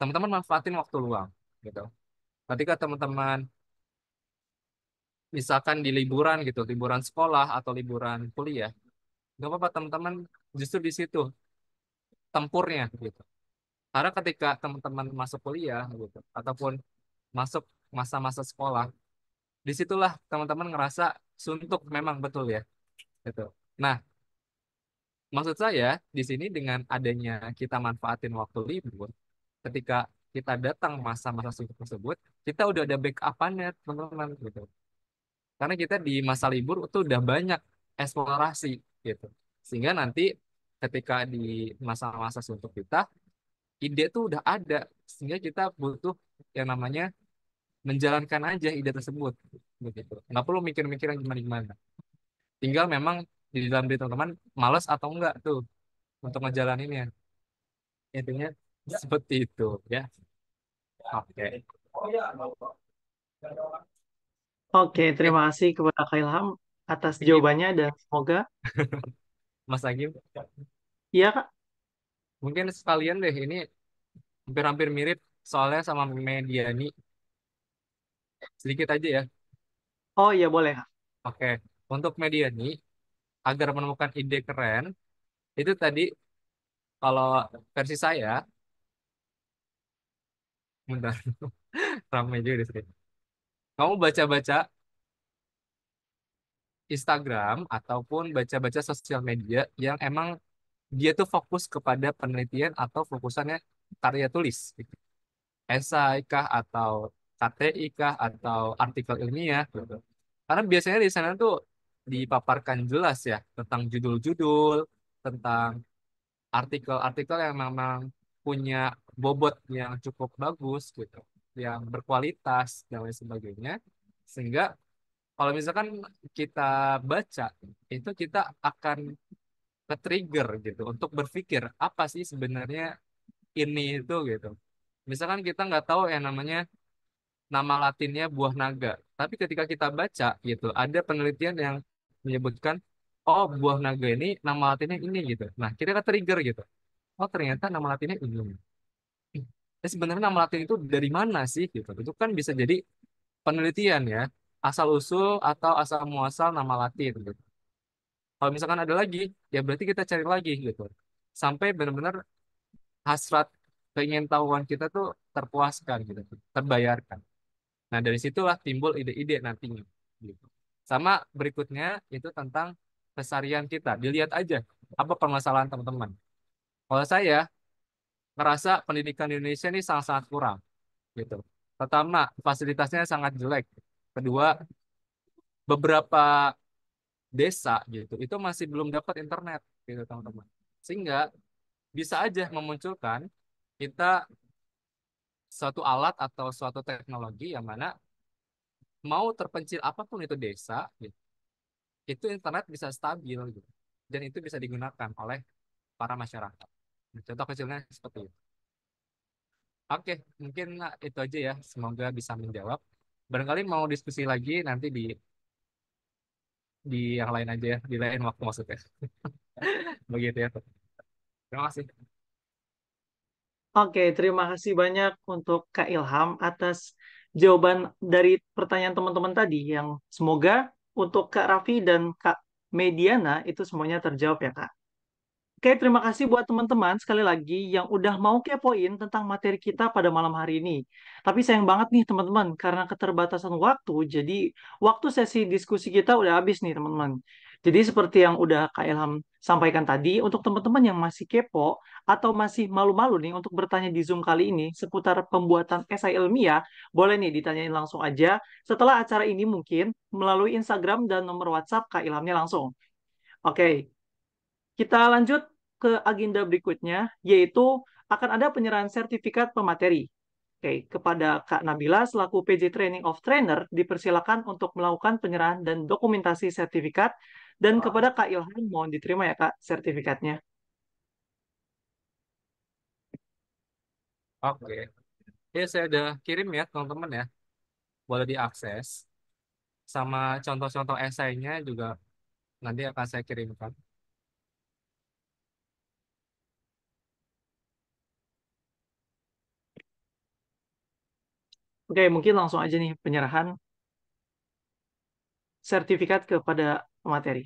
teman-teman manfaatin waktu luang gitu ketika teman-teman misalkan di liburan gitu liburan sekolah atau liburan kuliah nggak apa-apa teman-teman justru di situ tempurnya gitu. Karena ketika teman-teman masuk kuliah gitu ataupun masuk masa-masa sekolah, disitulah teman-teman ngerasa suntuk memang betul ya. Gitu. Nah, maksud saya di sini dengan adanya kita manfaatin waktu libur, ketika kita datang masa-masa suntuk tersebut, kita udah ada backup-annya teman-teman gitu. Karena kita di masa libur itu udah banyak eksplorasi gitu. Sehingga nanti ketika di masa-masa suntuk kita ide itu udah ada sehingga kita butuh yang namanya menjalankan aja ide tersebut begitu nggak perlu mikir-mikir yang gimana-gimana tinggal memang di dalam diri teman-teman males atau enggak tuh untuk ngejalaninnya intinya seperti itu ya oke okay. Oke, terima kasih kepada Kak atas jawabannya dan semoga Mas Agim Iya, Kak. Mungkin sekalian deh ini hampir-hampir mirip soalnya sama Mediani sedikit aja ya. Oh iya, boleh, Oke, untuk Mediani agar menemukan ide keren itu tadi kalau versi saya bentar ramai juga di sini. Kamu baca-baca Instagram ataupun baca-baca sosial media yang emang dia tuh fokus kepada penelitian atau fokusannya karya tulis gitu. esai kah atau KTI kah atau artikel ilmiah gitu. Karena biasanya di sana tuh dipaparkan jelas ya tentang judul-judul, tentang artikel-artikel yang memang punya bobot yang cukup bagus gitu, yang berkualitas dan lain sebagainya. Sehingga kalau misalkan kita baca itu kita akan ke trigger gitu untuk berpikir apa sih sebenarnya ini itu gitu. Misalkan kita nggak tahu yang namanya nama latinnya buah naga, tapi ketika kita baca gitu ada penelitian yang menyebutkan oh buah naga ini nama latinnya ini gitu. Nah kita ke-trigger gitu. Oh ternyata nama latinnya ini. Ya, sebenarnya nama latin itu dari mana sih gitu. Itu kan bisa jadi penelitian ya asal usul atau asal muasal nama latin gitu kalau misalkan ada lagi ya berarti kita cari lagi gitu sampai benar-benar hasrat pengen tahuan kita tuh terpuaskan gitu terbayarkan nah dari situlah timbul ide-ide nantinya gitu sama berikutnya itu tentang kesarian kita dilihat aja apa permasalahan teman-teman kalau saya ngerasa pendidikan di Indonesia ini sangat-sangat kurang gitu pertama fasilitasnya sangat jelek kedua beberapa desa gitu itu masih belum dapat internet gitu teman-teman sehingga bisa aja memunculkan kita suatu alat atau suatu teknologi yang mana mau terpencil apapun itu desa gitu, itu internet bisa stabil gitu dan itu bisa digunakan oleh para masyarakat nah, contoh kecilnya seperti itu oke mungkin itu aja ya semoga bisa menjawab barangkali mau diskusi lagi nanti di di yang lain aja ya, di lain waktu maksudnya. Begitu ya. Terima kasih. Oke, terima kasih banyak untuk Kak Ilham atas jawaban dari pertanyaan teman-teman tadi yang semoga untuk Kak Raffi dan Kak Mediana itu semuanya terjawab ya Kak. Oke, terima kasih buat teman-teman sekali lagi yang udah mau kepoin tentang materi kita pada malam hari ini. Tapi sayang banget nih teman-teman, karena keterbatasan waktu, jadi waktu sesi diskusi kita udah habis nih teman-teman. Jadi seperti yang udah Kak Ilham sampaikan tadi, untuk teman-teman yang masih kepo atau masih malu-malu nih untuk bertanya di Zoom kali ini seputar pembuatan esai ilmiah, boleh nih ditanyain langsung aja setelah acara ini mungkin melalui Instagram dan nomor WhatsApp Kak Ilhamnya langsung. Oke, kita lanjut ke agenda berikutnya, yaitu akan ada penyerahan sertifikat pemateri. Oke, kepada Kak Nabila selaku PJ Training of Trainer dipersilakan untuk melakukan penyerahan dan dokumentasi sertifikat dan kepada Kak Ilham mohon diterima ya Kak sertifikatnya. Oke. Ya saya udah kirim ya teman-teman ya. Boleh diakses. Sama contoh-contoh esainya juga nanti akan saya kirimkan. Oke, mungkin langsung aja nih penyerahan sertifikat kepada materi.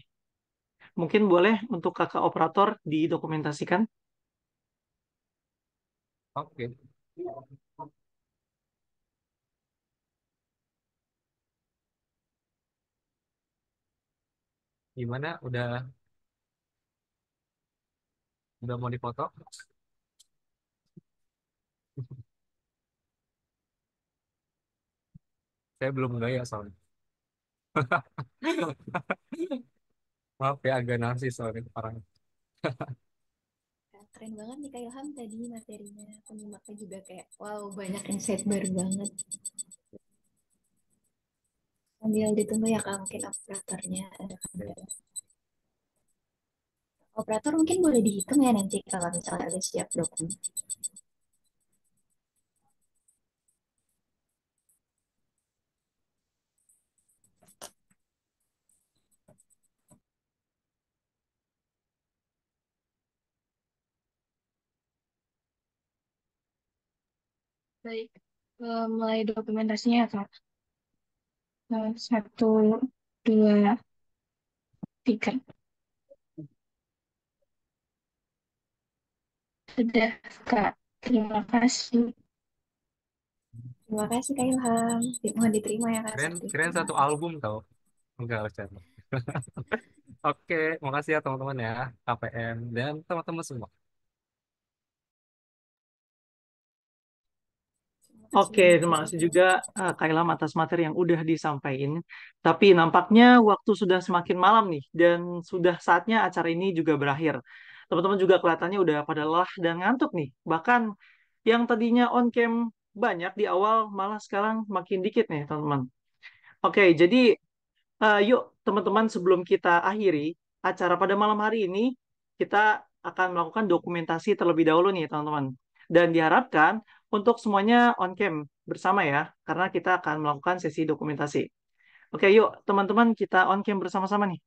Mungkin boleh untuk kakak operator didokumentasikan. Oke. Okay. Gimana? Udah udah mau dipotong? Saya belum gaya soalnya. Maaf ya agak narsis soalnya orang. Keren banget nih Kak Ilham tadi materinya. Penyimaknya juga kayak wow banyak insight baru banget. Sambil ditunggu ya Kak mungkin operatornya Operator mungkin boleh dihitung ya nanti kalau misalnya ada siap dokumen. baik uh, mulai dokumentasinya kak eh, satu dua tiga sudah kak terima kasih Terima kasih Kak Ilham. Mohon diterima ya Kak. Keren, keren satu album tau. Enggak bercanda. Oke, makasih ya teman-teman ya, KPM dan teman-teman semua. Oke, terima kasih juga uh, eh, Kailam atas materi yang udah disampaikan. Tapi nampaknya waktu sudah semakin malam nih dan sudah saatnya acara ini juga berakhir. Teman-teman juga kelihatannya udah pada lelah dan ngantuk nih. Bahkan yang tadinya on cam banyak di awal malah sekarang makin dikit nih, teman-teman. Oke, jadi uh, yuk teman-teman sebelum kita akhiri acara pada malam hari ini, kita akan melakukan dokumentasi terlebih dahulu nih, teman-teman. Dan diharapkan untuk semuanya on cam bersama ya, karena kita akan melakukan sesi dokumentasi. Oke, yuk teman-teman kita on cam bersama-sama nih.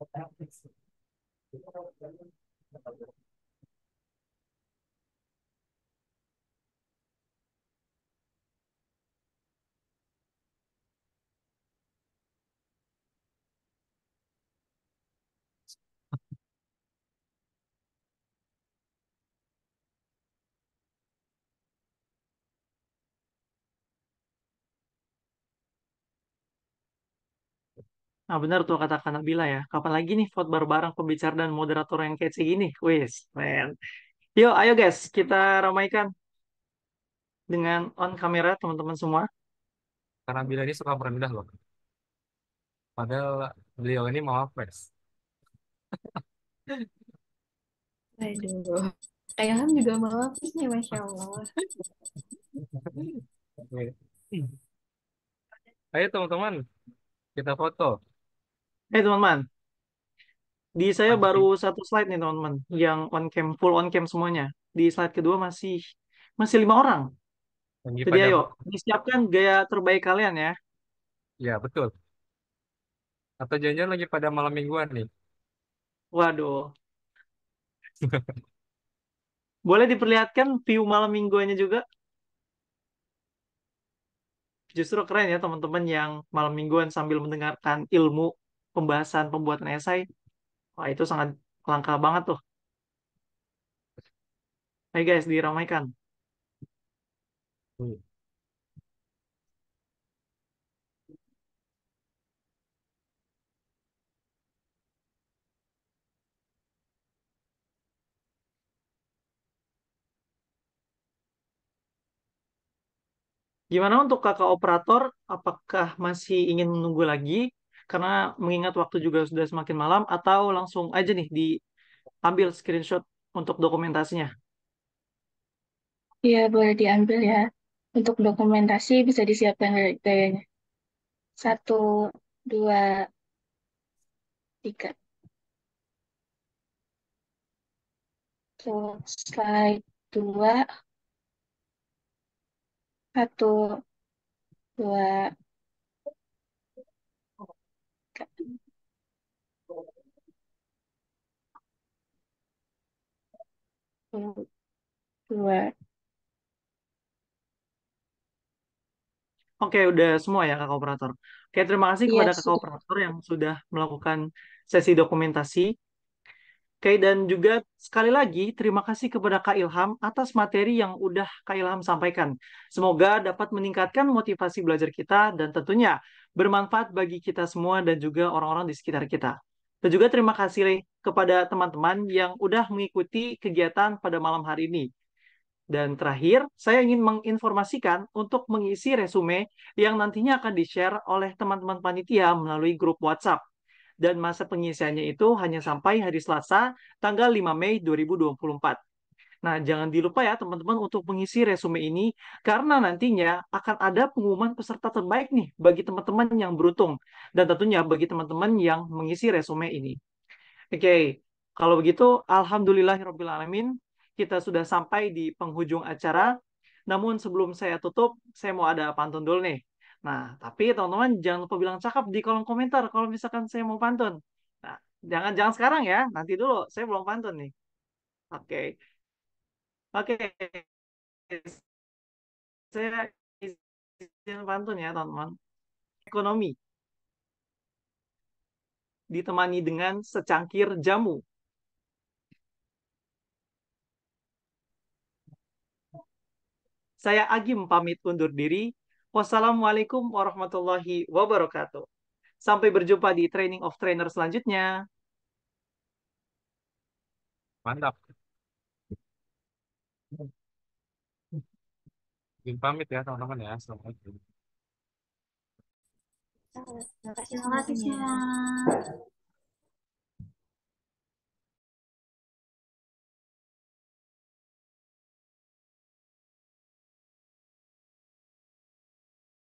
about this. Nah, benar tuh kata Kak ya. Kapan lagi nih foto bareng pembicara dan moderator yang kece gini? Wis, man. Yo, ayo guys, kita ramaikan dengan on kamera teman-teman semua. Karena Bila ini suka merendah loh. Padahal beliau ini mau apes. Aduh. Kayaknya juga mau nih, Masya Allah. Ayo teman-teman, kita foto. Eh hey, teman-teman, di saya Apa baru satu slide nih teman-teman, yang on cam, full on cam semuanya. Di slide kedua masih masih lima orang. Lagi Jadi ayo, disiapkan gaya terbaik kalian ya. Ya, betul. Atau jangan-jangan lagi pada malam mingguan nih. Waduh. Boleh diperlihatkan view malam mingguannya juga? Justru keren ya teman-teman yang malam mingguan sambil mendengarkan ilmu pembahasan pembuatan esai, wah itu sangat langka banget tuh. Hai guys, diramaikan. Hmm. Gimana untuk kakak operator? Apakah masih ingin menunggu lagi karena mengingat waktu juga sudah semakin malam atau langsung aja nih diambil screenshot untuk dokumentasinya? Iya, boleh diambil ya. Untuk dokumentasi bisa disiapkan gayanya. Satu, dua, tiga. So, slide dua. Satu, dua, dua. Oke, udah semua ya kak operator. Oke, terima kasih iya, kepada yes. kakak operator yang sudah melakukan sesi dokumentasi. Oke, dan juga sekali lagi terima kasih kepada Kak Ilham atas materi yang udah Kak Ilham sampaikan. Semoga dapat meningkatkan motivasi belajar kita dan tentunya bermanfaat bagi kita semua dan juga orang-orang di sekitar kita. Dan juga terima kasih kepada teman-teman yang sudah mengikuti kegiatan pada malam hari ini. Dan terakhir, saya ingin menginformasikan untuk mengisi resume yang nantinya akan di-share oleh teman-teman panitia melalui grup WhatsApp. Dan masa pengisiannya itu hanya sampai hari Selasa, tanggal 5 Mei 2024. Nah, jangan dilupa ya teman-teman untuk mengisi resume ini karena nantinya akan ada pengumuman peserta terbaik nih bagi teman-teman yang beruntung dan tentunya bagi teman-teman yang mengisi resume ini. Oke, okay. kalau begitu alhamdulillahirobbilalamin kita sudah sampai di penghujung acara. Namun sebelum saya tutup, saya mau ada pantun dulu nih. Nah, tapi teman-teman jangan lupa bilang cakap di kolom komentar kalau misalkan saya mau pantun. Nah, jangan jangan sekarang ya, nanti dulu. Saya belum pantun nih. Oke. Okay. Oke, saya izin pantun ya teman-teman. Ekonomi ditemani dengan secangkir jamu. Saya Agim pamit undur diri. Wassalamualaikum warahmatullahi wabarakatuh. Sampai berjumpa di Training of Trainer selanjutnya. Mantap. Mungkin pamit ya teman-teman ya. Assalamualaikum. Terima kasih. Terima kasih.